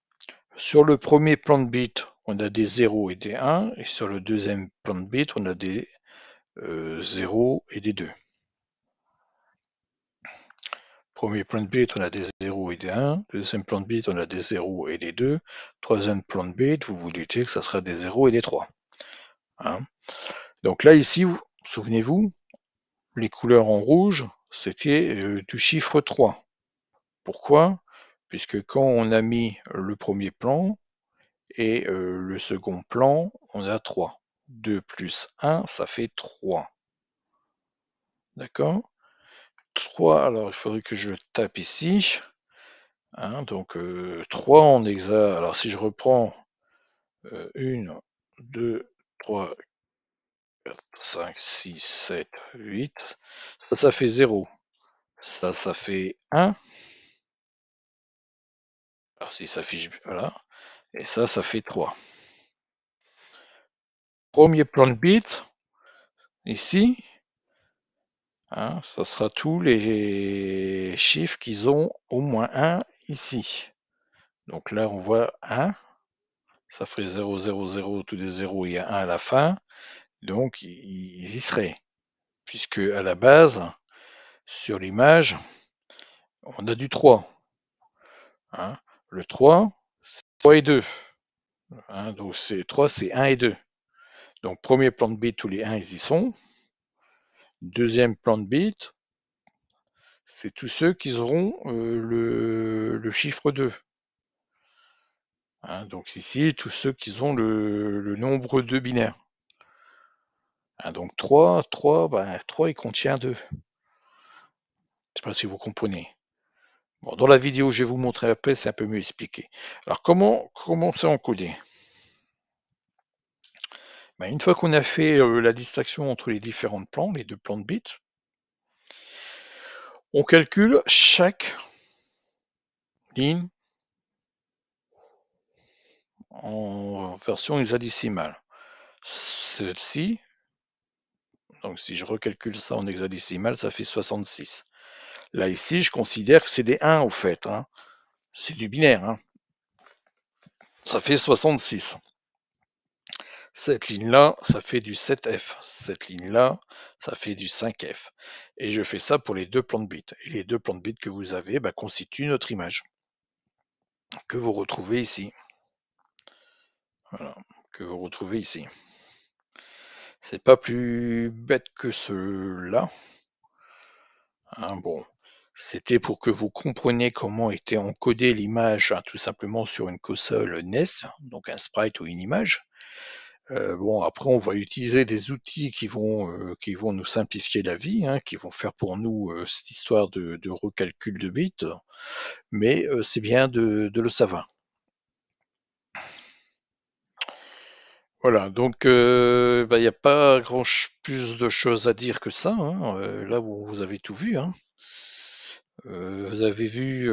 sur le premier plan de bit, on a des 0 et des 1, et sur le deuxième plan de bit, on a des 0 euh, et des 2. Premier plan de bit, on a des 0 et des 1. Deuxième plan de bit, on a des 0 et des 2. Troisième plan de bit, vous vous dites que ça sera des 0 et des 3. Hein. Donc là, ici, souvenez-vous, les couleurs en rouge, c'était euh, du chiffre 3. Pourquoi puisque quand on a mis le premier plan et euh, le second plan, on a 3. 2 plus 1, ça fait 3. D'accord 3, alors il faudrait que je tape ici. Hein, donc 3 euh, en hexa. Alors si je reprends 1, 2, 3, 4, 5, 6, 7, 8, ça fait 0. Ça, ça fait 1 si ça fiche voilà. Et ça, ça fait 3. Premier plan de bits ici, hein, ça sera tous les chiffres qu'ils ont au moins 1 ici. Donc là, on voit 1. Ça ferait 0, 0, 0, tous les 0 a 1 à la fin. Donc, ils y seraient. Puisque à la base, sur l'image, on a du 3. Hein le 3, c'est 3 et 2. Hein, donc c'est 3, c'est 1 et 2. Donc premier plan de bit, tous les 1, ils y sont. Deuxième plan de bit, c'est tous ceux qui auront euh, le, chiffre 2. Hein, donc ici, tous ceux qui ont le, nombre 2 binaire. Hein, donc 3, 3, ben, 3, il contient 2. Je ne sais pas si vous comprenez dans la vidéo je vais vous montrer après, c'est un peu mieux expliqué. Alors, comment, comment ça ben, Une fois qu'on a fait euh, la distinction entre les différents plans, les deux plans de bits, on calcule chaque ligne en version hexadécimale. Celle-ci, donc si je recalcule ça en hexadécimale, ça fait 66. Là, ici, je considère que c'est des 1 au fait. Hein. C'est du binaire. Hein. Ça fait 66. Cette ligne-là, ça fait du 7F. Cette ligne-là, ça fait du 5F. Et je fais ça pour les deux plans de bits. Et les deux plans de bits que vous avez bah, constituent notre image. Que vous retrouvez ici. Voilà. Que vous retrouvez ici. C'est pas plus bête que cela. Hein, bon, c'était pour que vous compreniez comment était encodée l'image, hein, tout simplement sur une console NES, donc un sprite ou une image. Euh, bon, après, on va utiliser des outils qui vont, euh, qui vont nous simplifier la vie, hein, qui vont faire pour nous euh, cette histoire de, recalcul de bits, mais c'est bien de le savoir. Voilà, donc euh, bah, il n'y a pas grand plus de choses à dire que ça. Hein, euh, là, vous, vous, avez tout vu. Hein. Euh, vous avez vu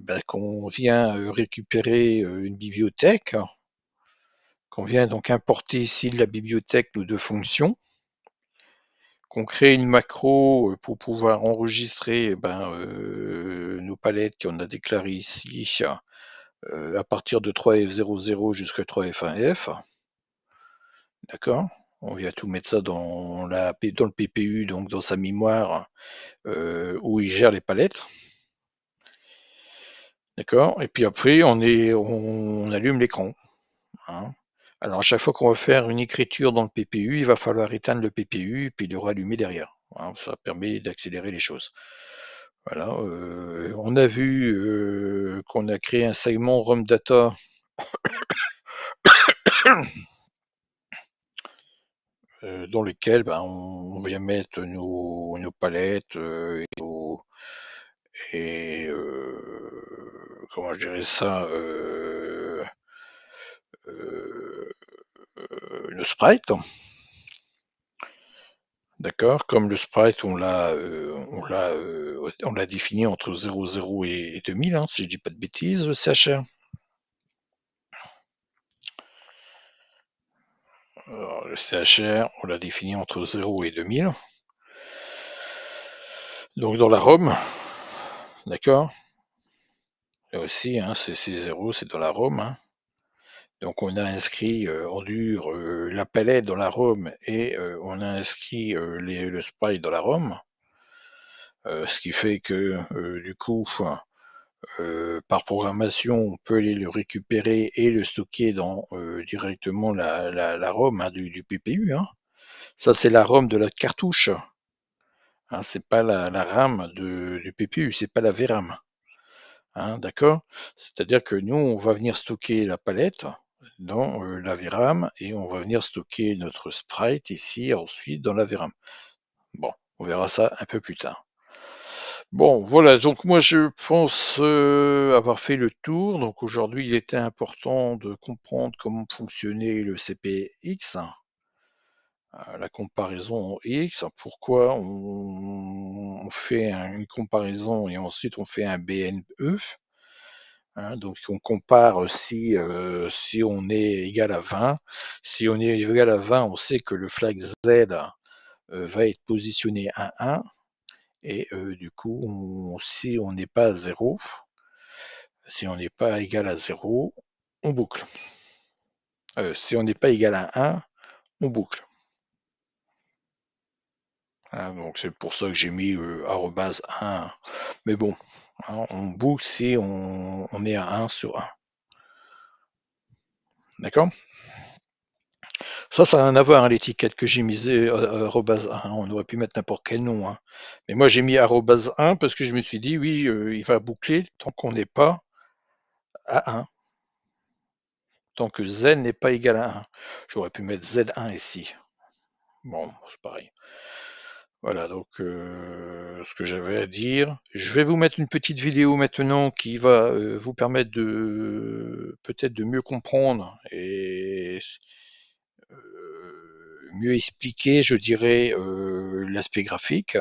bah, qu'on vient récupérer une bibliothèque, qu'on vient donc importer ici de la bibliothèque de deux fonctions, qu'on crée une macro pour pouvoir enregistrer eh ben, nos palettes qu'on a déclarées ici euh, à partir de 3F00 jusqu'à 3F1F. D'accord On vient tout mettre ça dans, le PPU, donc dans sa mémoire, euh, où il gère les palettes. D'accord Et puis après, on, allume l'écran. Hein. Alors, à chaque fois qu'on va faire une écriture dans le PPU, il va falloir éteindre le PPU et puis le rallumer derrière. Hein. ça permet d'accélérer les choses. Voilà, euh, on a vu euh, qu'on a créé un segment ROM Data. Euh, dans lequel ben, on vient mettre nos, palettes et, comment je dirais ça nos sprites D'accord Comme le sprite, on l'a euh, euh, on l'a défini entre 0, et, et 2000, hein, si je dis pas de bêtises, le CHR. le CHR, on l'a défini entre 0 et 2000. Donc dans la ROM, d'accord Là aussi, hein, c'est 0, c'est dans la ROM. Hein. Donc on a inscrit euh, en dur euh, la palette dans la ROM et euh, on a inscrit euh, les, le spy dans la ROM ce qui fait que du coup, par programmation, on peut aller le récupérer et le stocker dans directement la, la, la hein, du, du, PPU. Hein. Ça c'est la ROM de la cartouche. Hein, c'est pas la, la RAM de, du PPU, c'est pas la VRAM. Hein, D'accord C'est-à-dire que nous, on va venir stocker la palette dans euh, VRAM et on va venir stocker notre sprite ici ensuite dans VRAM. Bon, on verra ça un peu plus tard. Bon, voilà, donc moi je pense euh, avoir fait le tour. Donc aujourd'hui, il était important de comprendre comment fonctionnait le CPX, euh, la comparaison en X, pourquoi on, fait une comparaison et ensuite on fait un BNE. Hein. donc on compare si, euh, si on est égal à 20. Si on est égal à 20, on sait que le flag Z euh, va être positionné à 1. Et euh, du coup, si on n'est pas à 0, si on n'est pas égal à 0, on boucle. si on n'est pas égal à 1, on boucle. Hein, donc c'est pour ça que j'ai mis 1. Mais bon, Hein, on boucle si on, est à 1 sur 1. D'accord Ça, ça n'a rien à voir, hein, l'étiquette que j'ai misée euh, arrobase 1. On aurait pu mettre n'importe quel nom. Hein. Mais moi, j'ai mis arrobase 1 parce que je me suis dit, oui, euh, il va boucler tant qu'on n'est pas à 1. Tant que z n'est pas égal à 1. J'aurais pu mettre z1 ici. Bon, c'est pareil. Voilà, donc euh, ce que j'avais à dire. Je vais vous mettre une petite vidéo maintenant qui va euh, vous permettre de peut-être de mieux comprendre et euh, mieux expliquer, je dirais, l'aspect graphique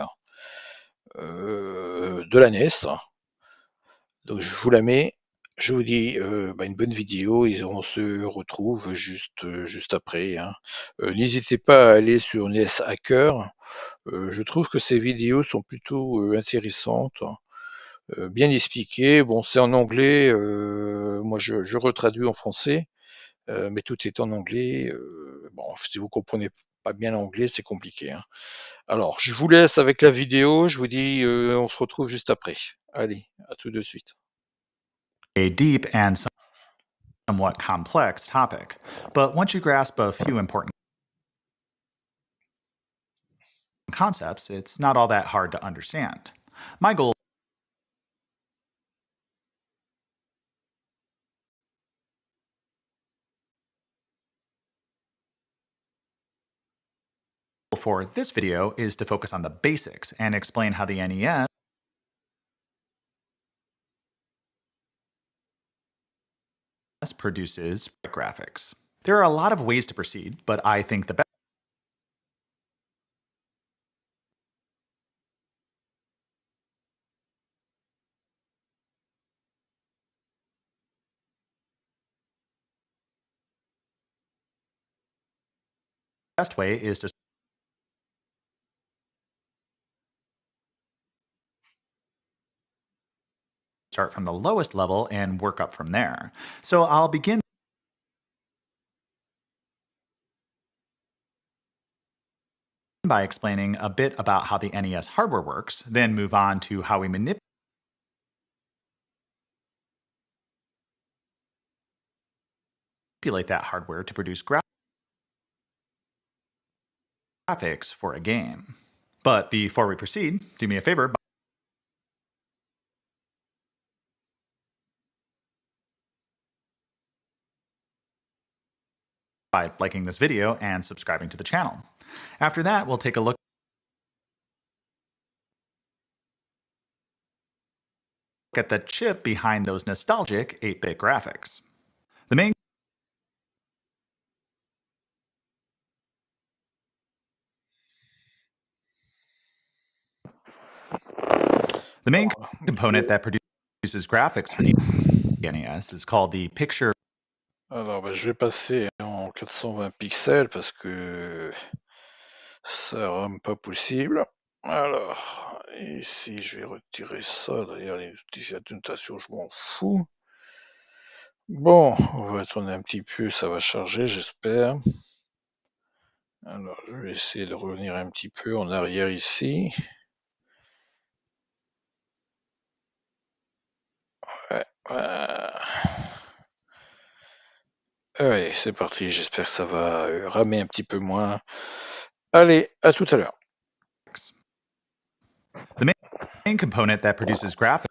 de la NES. Donc je vous la mets. Je vous dis bah, une bonne vidéo et on se retrouve juste, juste après. Hein. N'hésitez pas à aller sur NES Hacker. Euh, je trouve que ces vidéos sont plutôt euh, intéressantes, hein. euh, bien expliquées. Bon, c'est en anglais, moi je, retraduis en français, mais tout est en anglais. bon, si vous comprenez pas bien l'anglais, c'est compliqué. Hein. Alors, je vous laisse avec la vidéo. Je vous dis, on se retrouve juste après. Allez, à tout de suite. A deep and somewhat complex topic, but once you grasp a few important concepts, it's not all that hard to understand. My goal for this video is to focus on the basics and explain how the NES produces graphics. There are a lot of ways to proceed, but I think the best best way is to start from the lowest level and work up from there. So I'll begin by explaining a bit about how the NES hardware works, then move on to how we manipulate that hardware to produce graphics graphics for a game. But before we proceed, do me a favor. by liking this video and subscribing to the channel. After that, we'll take a look at the chip behind those nostalgic 8-bit graphics. The oh, component that produces graphics for the e Picture. Alors, bah, je vais passer en 420 pixels parce que ça rame pas possible. Alors, ici, je vais retirer ça. D'ailleurs, les outils je m'en fous. Bon, on va tourner un petit peu, ça va charger, j'espère. Alors, je vais essayer de revenir un petit peu en arrière ici. Voilà. Euh. Allez, c'est parti. J'espère que ça va euh, ramer un petit peu moins. Allez, à tout à l'heure. The main component that produces graphics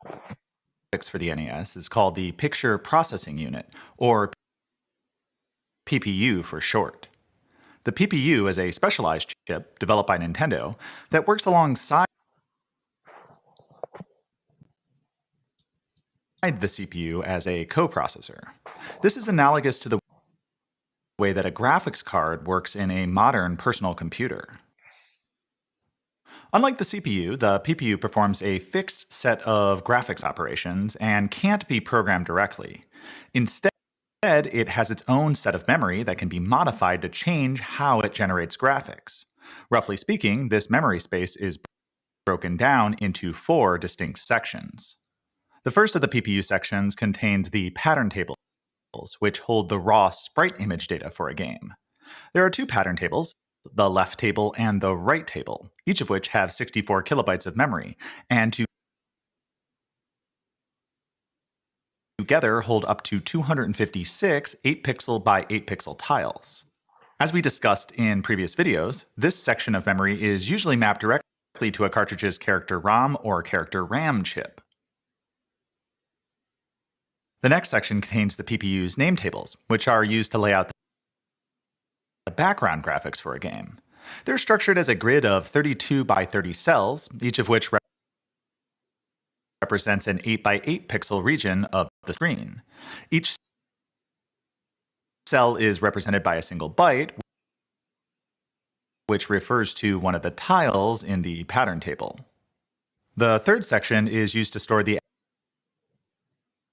for the NES is called the Picture Processing Unit, or PPU for short. The PPU is a specialized chip developed by Nintendo that works alongside the CPU as a coprocessor. This is analogous to the way that a graphics card works in a modern personal computer. Unlike the CPU, the PPU performs a fixed set of graphics operations and can't be programmed directly. Instead, it has its own set of memory that can be modified to change how it generates graphics. Roughly speaking, this memory space is broken down into four distinct sections. The first of the PPU sections contains the pattern tables, which hold the raw sprite image data for a game. There are two pattern tables, the left table and the right table, each of which have 64 kilobytes of memory, and to together hold up to 256 8 pixel by 8 pixel tiles. As we discussed in previous videos, this section of memory is usually mapped directly to a cartridge's character ROM or character RAM chip. The next section contains the PPU's name tables, which are used to lay out the background graphics for a game. They're structured as a grid of 32 by 30 cells, each of which represents an 8 by 8 pixel region of the screen. Each cell is represented by a single byte, which refers to one of the tiles in the pattern table. The third section is used to store the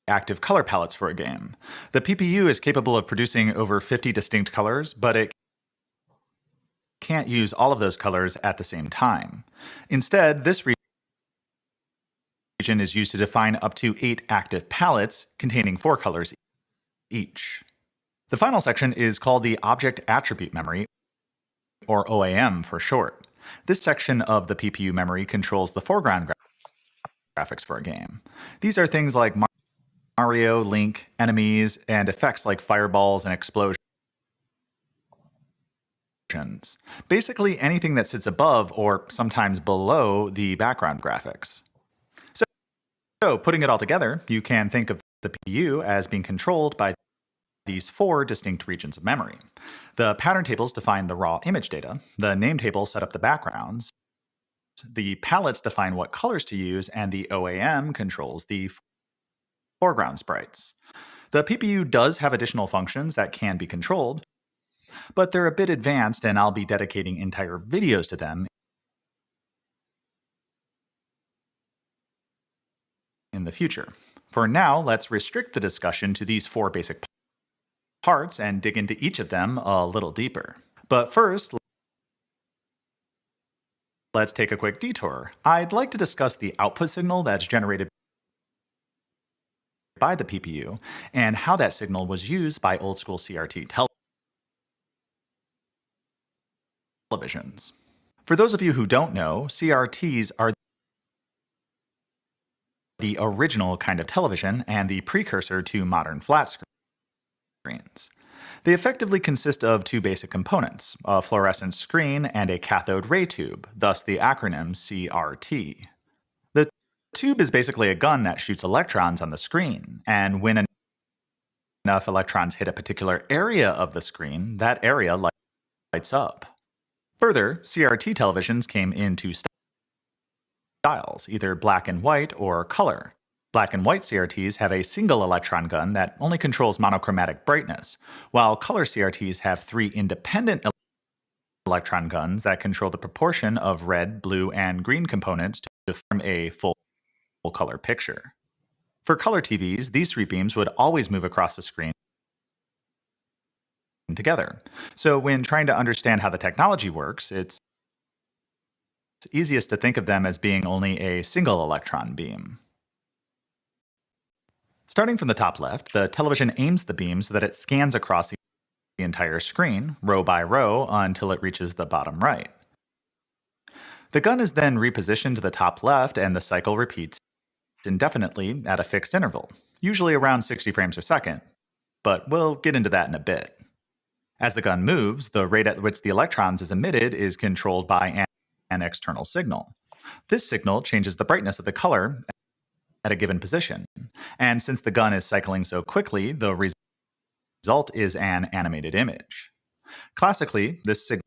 active color palettes for a game. The PPU is capable of producing over 50 distinct colors, but it can't use all of those colors at the same time. Instead, this region is used to define up to eight active palettes containing four colors each. The final section is called the Object Attribute Memory, or OAM for short. This section of the PPU memory controls the foreground graphics for a game. These are things like Mario, Link, enemies, and effects like fireballs and explosions. Basically, anything that sits above or sometimes below the background graphics. So, so, putting it all together, you can think of the PU as being controlled by these four distinct regions of memory. The pattern tables define the raw image data, the name tables set up the backgrounds, the palettes define what colors to use, and the OAM controls the foreground sprites. The PPU does have additional functions that can be controlled, but they're a bit advanced and I'll be dedicating entire videos to them in the future. For now, let's restrict the discussion to these four basic parts and dig into each of them a little deeper. But first, let's take a quick detour. I'd like to discuss the output signal that's generated by the PPU and how that signal was used by old school CRT televisions. For those of you who don't know, CRTs are the original kind of television and the precursor to modern flat screens. They effectively consist of two basic components, a fluorescent screen and a cathode ray tube, thus the acronym CRT tube is basically a gun that shoots electrons on the screen. And when enough electrons hit a particular area of the screen, that area lights up. Further, CRT televisions came in two styles, either black and white or color. Black and white CRTs have a single electron gun that only controls monochromatic brightness, while color CRTs have three independent electron guns that control the proportion of red, blue, and green components to form a full full color picture. For color TVs, these three beams would always move across the screen together. So when trying to understand how the technology works, it's easiest to think of them as being only a single electron beam. Starting from the top left, the television aims the beam so that it scans across the entire screen, row by row, until it reaches the bottom right. The gun is then repositioned to the top left and the cycle repeats indefinitely at a fixed interval, usually around 60 frames per second, but we'll get into that in a bit. As the gun moves, the rate at which the electrons is emitted is controlled by an, an external signal. This signal changes the brightness of the color at a given position, and since the gun is cycling so quickly, the res result is an animated image. Classically, this signal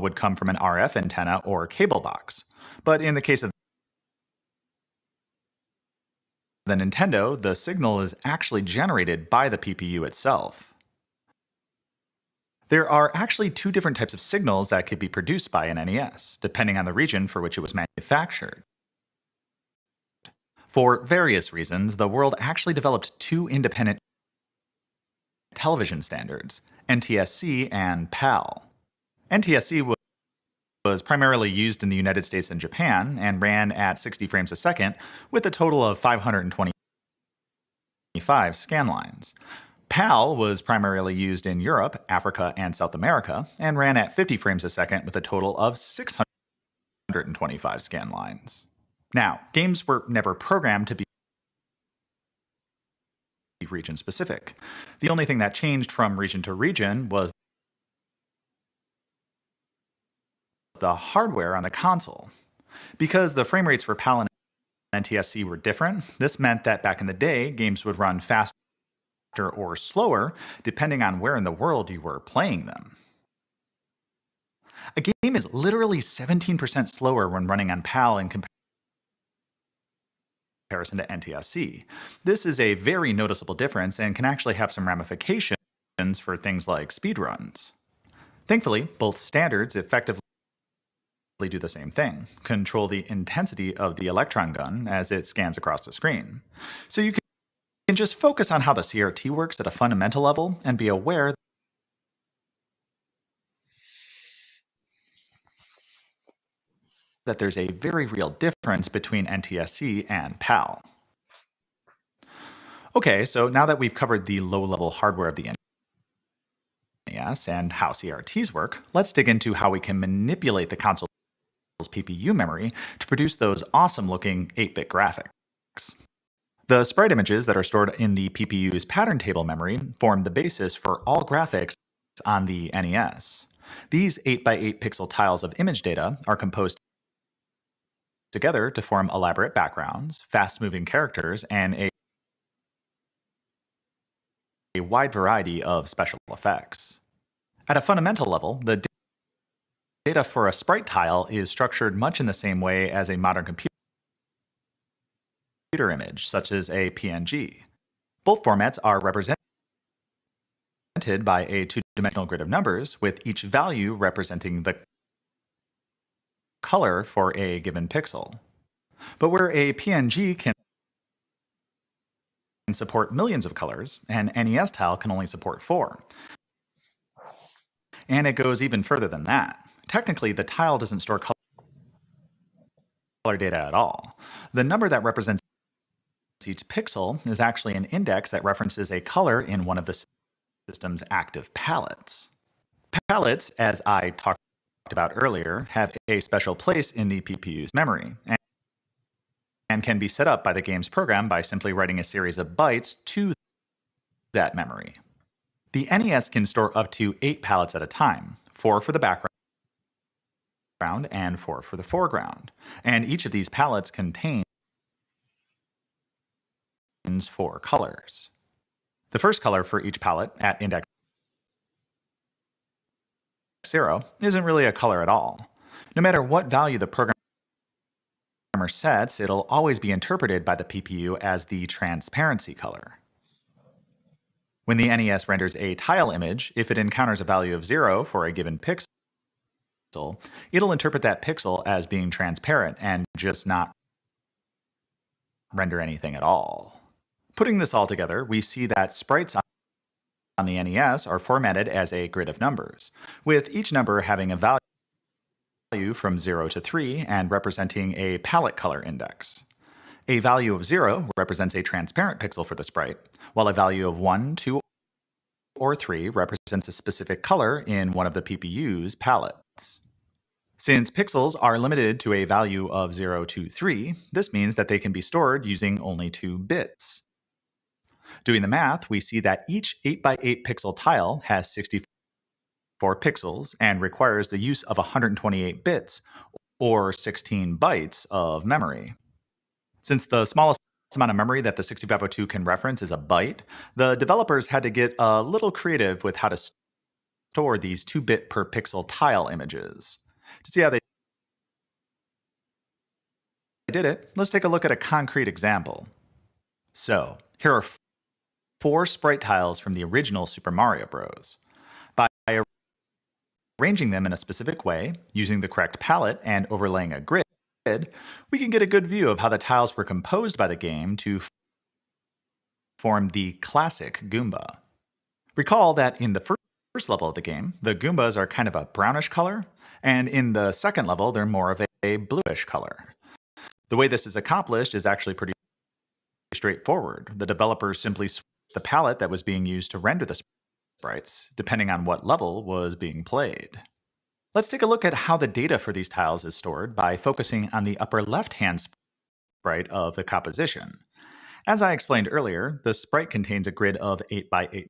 would come from an RF antenna or cable box, but in the case of the Nintendo, the signal is actually generated by the PPU itself. There are actually two different types of signals that could be produced by an NES, depending on the region for which it was manufactured. For various reasons, the world actually developed two independent television standards, NTSC and PAL. NTSC was was primarily used in the United States and Japan and ran at 60 frames a second with a total of 525 scan lines. PAL was primarily used in Europe, Africa, and South America and ran at 50 frames a second with a total of 625 scan lines. Now, games were never programmed to be region specific. The only thing that changed from region to region was the hardware on the console. Because the frame rates for PAL and NTSC were different, this meant that back in the day, games would run faster or slower depending on where in the world you were playing them. A game is literally 17% slower when running on PAL in comparison to NTSC. This is a very noticeable difference and can actually have some ramifications for things like speedruns. Thankfully, both standards effectively do the same thing, control the intensity of the electron gun as it scans across the screen. So you can just focus on how the CRT works at a fundamental level and be aware that there's a very real difference between NTSC and PAL. Okay, so now that we've covered the low-level hardware of the NES and how CRTs work, let's dig into how we can manipulate the console PPU memory to produce those awesome looking 8-bit graphics. The sprite images that are stored in the PPU's pattern table memory form the basis for all graphics on the NES. These 8x8 pixel tiles of image data are composed together to form elaborate backgrounds, fast-moving characters, and a, wide variety of special effects. At a fundamental level, the Data for a sprite tile is structured much in the same way as a modern computer image, such as a PNG. Both formats are represented by a two-dimensional grid of numbers, with each value representing the color for a given pixel. But where a PNG can support millions of colors, an NES tile can only support four. And it goes even further than that technically the tile doesn't store color data at all. The number that represents each pixel is actually an index that references a color in one of the system's active palettes. Palettes, as I talked about earlier, have a special place in the PPU's memory and can be set up by the game's program by simply writing a series of bytes to that memory. The NES can store up to eight palettes at a time, four for the background background and four for the foreground. And each of these palettes contains four colors. The first color for each palette at index 0 isn't really a color at all. No matter what value the programmer sets, it'll always be interpreted by the PPU as the transparency color. When the NES renders a tile image, if it encounters a value of 0 for a given pixel, pixel, it'll interpret that pixel as being transparent and just not render anything at all. Putting this all together, we see that sprites on the NES are formatted as a grid of numbers, with each number having a value from 0 to 3 and representing a palette color index. A value of 0 represents a transparent pixel for the sprite, while a value of 1, 2, or 3 represents a specific color in one of the PPU's palettes. Since pixels are limited to a value of 0 to 3, this means that they can be stored using only two bits. Doing the math, we see that each 8x8 pixel tile has 64 pixels and requires the use of 128 bits, or 16 bytes, of memory. Since the smallest amount of memory that the 6502 can reference is a byte, the developers had to get a little creative with how to store these 2-bit per pixel tile images. To see how they did it, let's take a look at a concrete example. So, here are four sprite tiles from the original Super Mario Bros. By arranging them in a specific way, using the correct palette, and overlaying a grid, we can get a good view of how the tiles were composed by the game to form the classic Goomba. Recall that in the first first level of the game, the Goombas are kind of a brownish color, and in the second level, they're more of a bluish color. The way this is accomplished is actually pretty straightforward. The developers simply switched the palette that was being used to render the sprites, depending on what level was being played. Let's take a look at how the data for these tiles is stored by focusing on the upper left-hand sprite of the composition. As I explained earlier, the sprite contains a grid of 8 by 8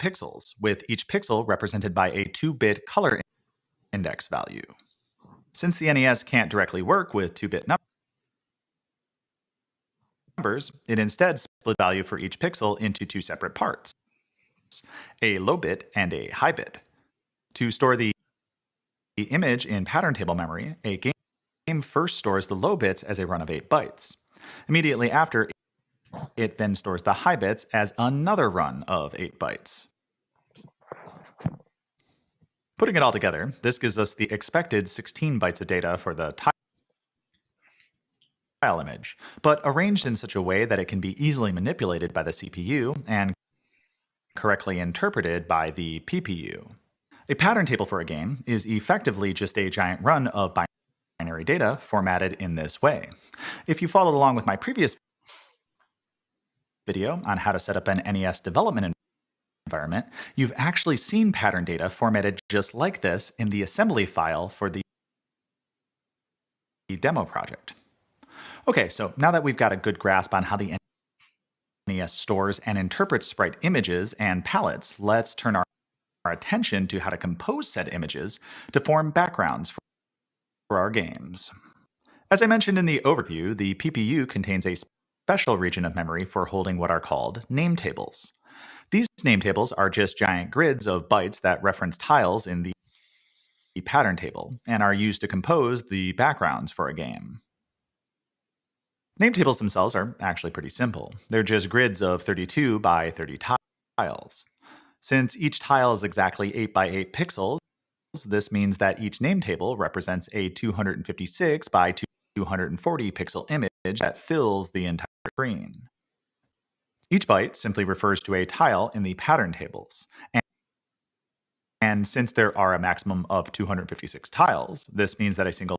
pixels, with each pixel represented by a 2-bit color index value. Since the NES can't directly work with 2-bit numbers, it instead splits the value for each pixel into two separate parts, a low bit and a high bit. To store the image in pattern table memory, a game first stores the low bits as a run of 8 bytes. Immediately after, it then stores the high bits as another run of 8 bytes. Putting it all together, this gives us the expected 16 bytes of data for the tile image, but arranged in such a way that it can be easily manipulated by the CPU and correctly interpreted by the PPU. A pattern table for a game is effectively just a giant run of binary data formatted in this way. If you followed along with my previous video on how to set up an NES development environment, you've actually seen pattern data formatted just like this in the assembly file for the demo project. Okay, so now that we've got a good grasp on how the NES stores and interprets sprite images and palettes, let's turn our, our attention to how to compose said images to form backgrounds for our games. As I mentioned in the overview, the PPU contains a special region of memory for holding what are called name tables. These name tables are just giant grids of bytes that reference tiles in the pattern table and are used to compose the backgrounds for a game. Name tables themselves are actually pretty simple. They're just grids of 32 by 30 tiles. Since each tile is exactly 8 by 8 pixels, this means that each name table represents a 256 by 240 pixel image that fills the entire screen. Each byte simply refers to a tile in the pattern tables. And, and since there are a maximum of 256 tiles, this means that a single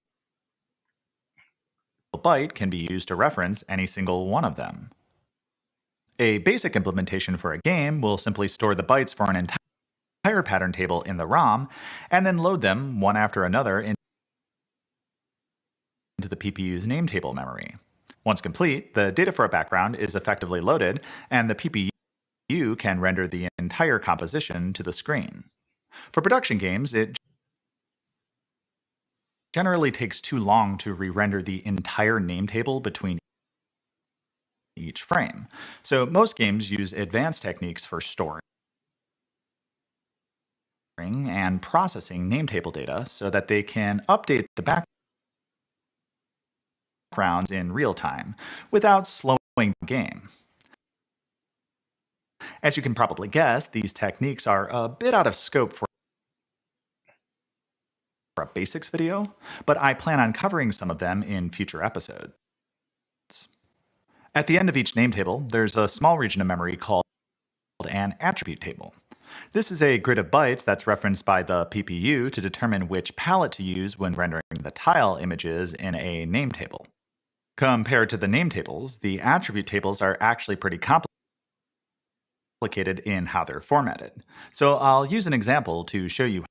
byte can be used to reference any single one of them. A basic implementation for a game will simply store the bytes for an entire pattern table in the ROM, and then load them one after another into the PPU's name table memory. Once complete, the data for a background is effectively loaded, and the PPU can render the entire composition to the screen. For production games, it generally takes too long to re-render the entire name table between each frame. So most games use advanced techniques for storing and processing name table data so that they can update the back backgrounds in real time without slowing the game. As you can probably guess, these techniques are a bit out of scope for a basics video, but I plan on covering some of them in future episodes. At the end of each name table, there's a small region of memory called an attribute table. This is a grid of bytes that's referenced by the PPU to determine which palette to use when rendering the tile images in a name table. Compared to the name tables, the attribute tables are actually pretty complicated in how they're formatted. So I'll use an example to show you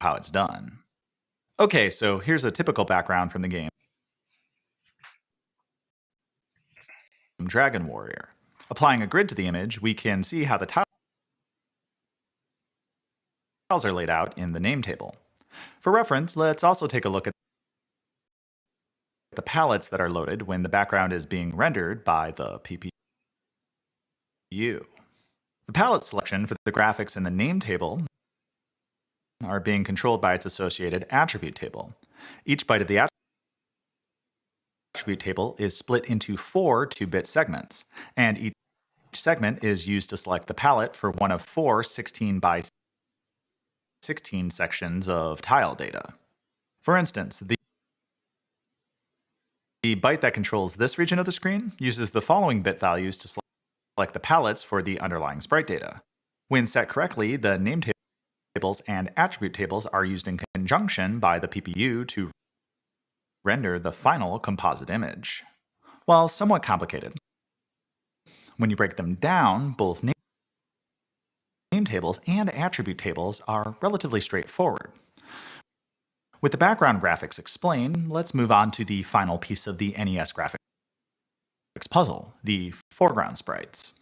how it's done. Okay, so here's a typical background from the game. Dragon Warrior. Applying a grid to the image, we can see how the tiles are laid out in the name table. For reference, let's also take a look at the palettes that are loaded when the background is being rendered by the PPU. The palette selection for the graphics in the name table are being controlled by its associated attribute table. Each byte of the attribute table is split into four 2-bit segments, and each segment is used to select the palette for one of four 16 by 16 sections of tile data. For instance, the the byte that controls this region of the screen uses the following bit values to select the palettes for the underlying sprite data. When set correctly, the name tables and attribute tables are used in conjunction by the PPU to render the final composite image. While somewhat complicated, when you break them down, both name tables and attribute tables are relatively straightforward. With the background graphics explained, let's move on to the final piece of the NES graphics puzzle, the foreground sprites.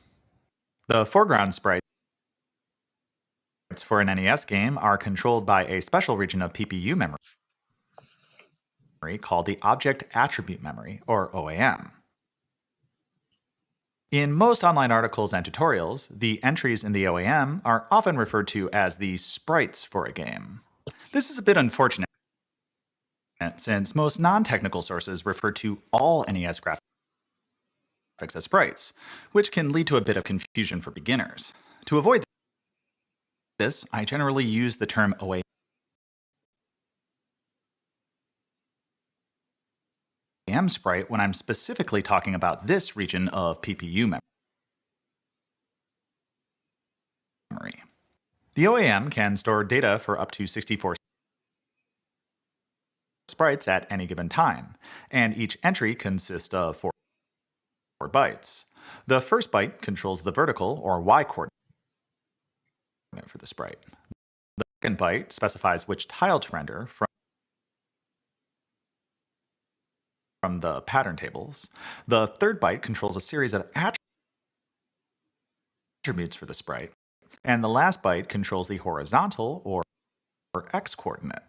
The foreground sprites for an NES game are controlled by a special region of PPU memory called the Object Attribute Memory, or OAM. In most online articles and tutorials, the entries in the OAM are often referred to as the sprites for a game. This is a bit unfortunate since most non-technical sources refer to all NES graphics as sprites, which can lead to a bit of confusion for beginners. To avoid this, I generally use the term OAM sprite when I'm specifically talking about this region of PPU memory. The OAM can store data for up to 64 sprites at any given time, and each entry consists of four bytes. The first byte controls the vertical or y coordinate for the sprite. The second byte specifies which tile to render from from the pattern tables. The third byte controls a series of attributes for the sprite, and the last byte controls the horizontal or x coordinate.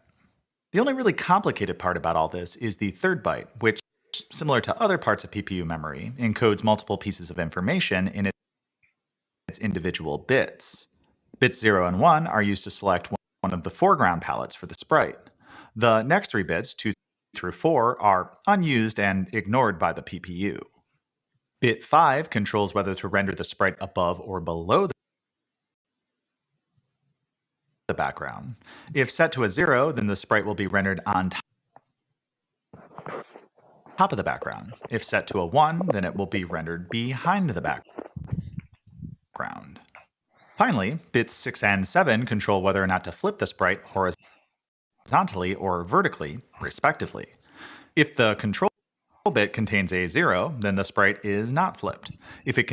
The only really complicated part about all this is the third byte, which, similar to other parts of PPU memory, encodes multiple pieces of information in its individual bits. Bits 0 and 1 are used to select one of the foreground palettes for the sprite. The next three bits, 2 through 4, are unused and ignored by the PPU. Bit 5 controls whether to render the sprite above or below the background. If set to a zero, then the sprite will be rendered on top of the background. If set to a one, then it will be rendered behind the background. Finally, bits six and seven control whether or not to flip the sprite horizontally or vertically, respectively. If the control bit contains a zero, then the sprite is not flipped. If it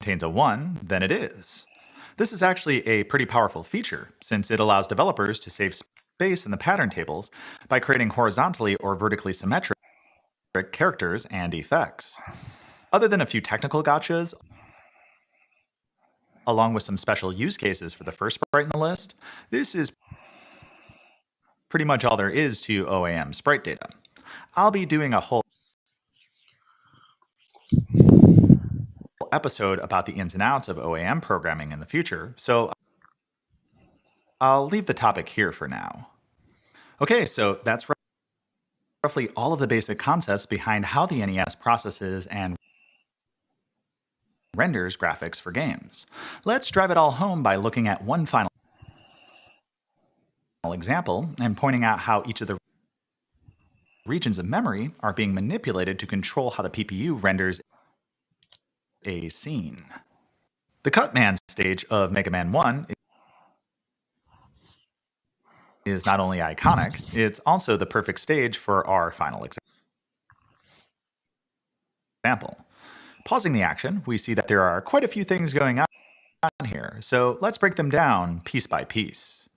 contains a one, then it is. This is actually a pretty powerful feature, since it allows developers to save space in the pattern tables by creating horizontally or vertically symmetric characters and effects. Other than a few technical gotchas, along with some special use cases for the first sprite in the list, this is pretty much all there is to OAM sprite data. I'll be doing a whole whole episode about the ins and outs of OAM programming in the future, so I'll leave the topic here for now. Okay, so that's roughly all of the basic concepts behind how the NES processes and renders graphics for games. Let's drive it all home by looking at one final example and pointing out how each of the regions of memory are being manipulated to control how the PPU renders a scene. The Cutman stage of Mega Man 1 is not only iconic, it's also the perfect stage for our final example. Pausing the action, we see that there are quite a few things going on here, so let's break them down piece by piece.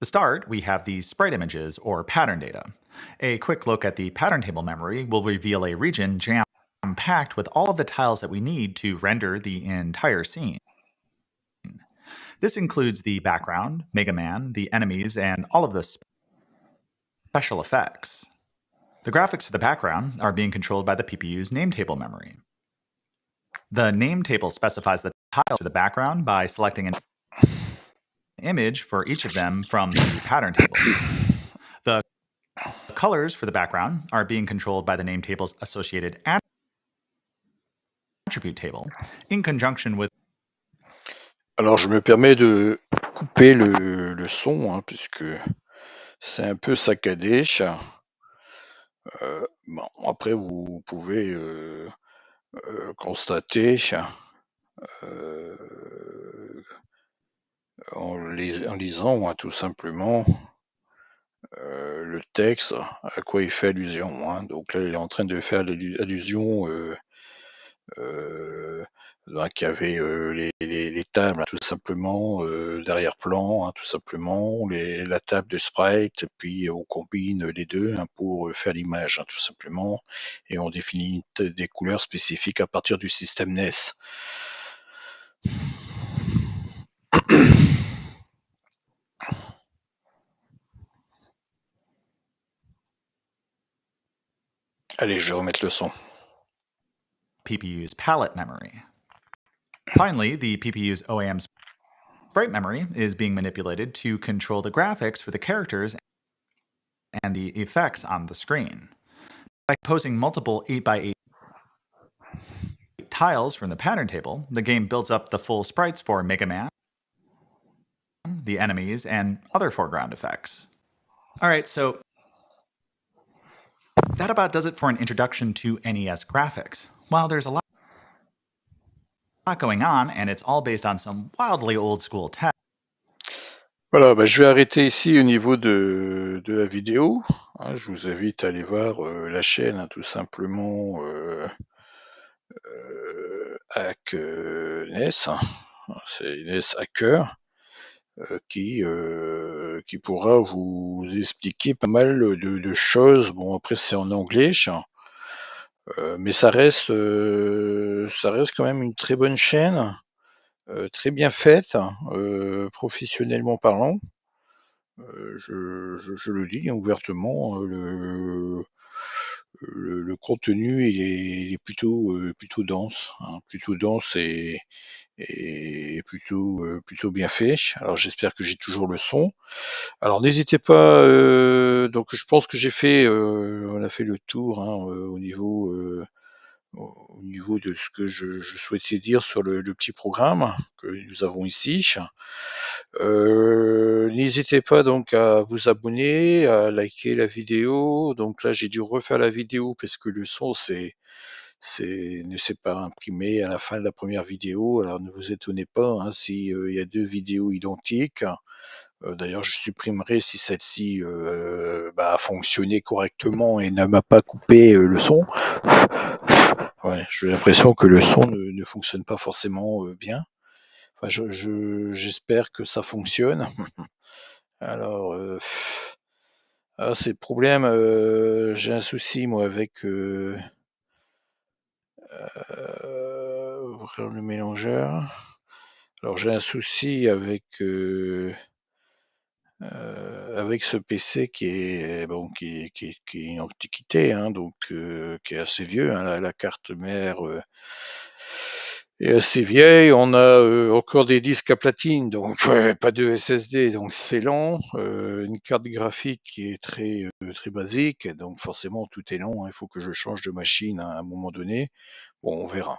To start, we have the sprite images or pattern data. A quick look at the pattern table memory will reveal a region jammed packed with all of the tiles that we need to render the entire scene. This includes the background, Mega Man, the enemies, and all of the special effects. The graphics for the background are being controlled by the PPU's nametable memory. The nametable specifies the tile for the background by selecting an image for each of them from the pattern table. The colors for the background are being controlled by the nametable's associated table in conjunction with. Alors je me permets de couper le, le son hein, puisque c'est un peu saccadé. Euh, après vous pouvez euh, euh, constater en, lisant hein, tout simplement le texte à quoi il fait allusion. Hein. Donc là, il est en train de faire allusion euh, Hein, euh, qui avait euh, les, tables hein, tout simplement euh, d'arrière-plan hein, tout simplement les, la table de sprite puis on combine les deux hein, pour euh, faire l'image tout simplement et on définit des couleurs spécifiques à partir du système NES Allez, je vais remettre le son. PPU's palette memory. Finally, the PPU's OAM's sprite memory is being manipulated to control the graphics for the characters and the effects on the screen. By composing multiple 8x8 tiles from the pattern table, the game builds up the full sprites for Mega Man, the enemies, and other foreground effects. All right, so that about does it for an introduction to NES graphics. Voilà, je vais arrêter ici au niveau de, la vidéo. Hein. je vous invite à aller voir euh, la chaîne, hein, tout simplement euh, euh Hack euh, Ness. Hein. C'est Ness Hacker qui, qui pourra vous expliquer pas mal de, choses. Bon, après c'est en anglais. Hein, euh, mais ça reste, euh, ça reste quand même une très bonne chaîne, euh, très bien faite, professionnellement parlant. Je, le dis ouvertement, le, contenu il est, plutôt plutôt dense, hein. plutôt dense et, et plutôt euh, plutôt bien fait. Alors j'espère que j'ai toujours le son. Alors n'hésitez pas. Euh, donc je pense que j'ai fait, euh, on a fait le tour hein, au niveau au niveau de ce que je, souhaitais dire sur le, le, petit programme que nous avons ici. n'hésitez pas donc à vous abonner, à liker la vidéo. Donc là j'ai dû refaire la vidéo parce que le son c'est c'est ne s'est pas imprimé à la fin de la première vidéo. Alors ne vous étonnez pas hein, si euh, il y a deux vidéos identiques. Euh, d'ailleurs, je supprimerai si celle-ci euh, bah, a fonctionné correctement et ne m'a pas coupé le son. Ouais, j'ai l'impression que le son ne, fonctionne pas forcément bien. Enfin, j'espère je, que ça fonctionne. Alors, euh, ah, c'est le problème. Euh, j'ai un souci, moi, avec euh, euh, le mélangeur. Alors j'ai un souci avec euh, euh, avec ce PC qui est bon qui, qui, qui est une antiquité, hein, donc euh, qui est assez vieux. Hein, la, la, carte mère euh, et assez vieille, on a euh, encore des disques à platine, donc pas de SSD, donc c'est lent. Euh, une carte graphique qui est très euh, très basique, donc forcément tout est long, hein, Il faut que je change de machine à un moment donné. Bon, on verra.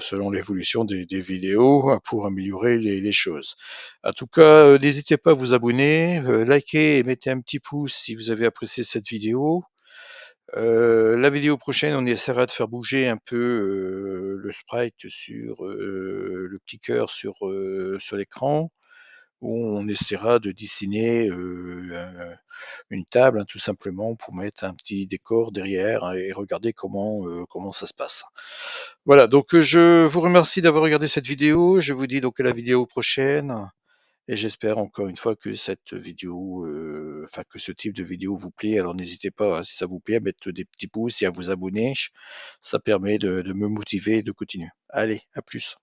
selon l'évolution des, vidéos hein, pour améliorer les, choses. En tout cas, n'hésitez pas à vous abonner, euh, liker et mettez un petit pouce si vous avez apprécié cette vidéo. Euh, la vidéo prochaine, on essaiera de faire bouger un peu euh, le sprite sur euh, le petit cœur sur, l'écran, où on essaiera de dessiner une table hein, tout simplement pour mettre un petit décor derrière et regarder comment, comment ça se passe. Voilà, donc je vous remercie d'avoir regardé cette vidéo. Je vous dis donc à la vidéo prochaine. Et j'espère encore une fois que cette vidéo, euh, enfin que ce type de vidéo vous plaît. Alors n'hésitez pas, hein, si ça vous plaît, à mettre des petits pouces et à vous abonner. Ça permet de, de me motiver et de continuer. Allez, à plus.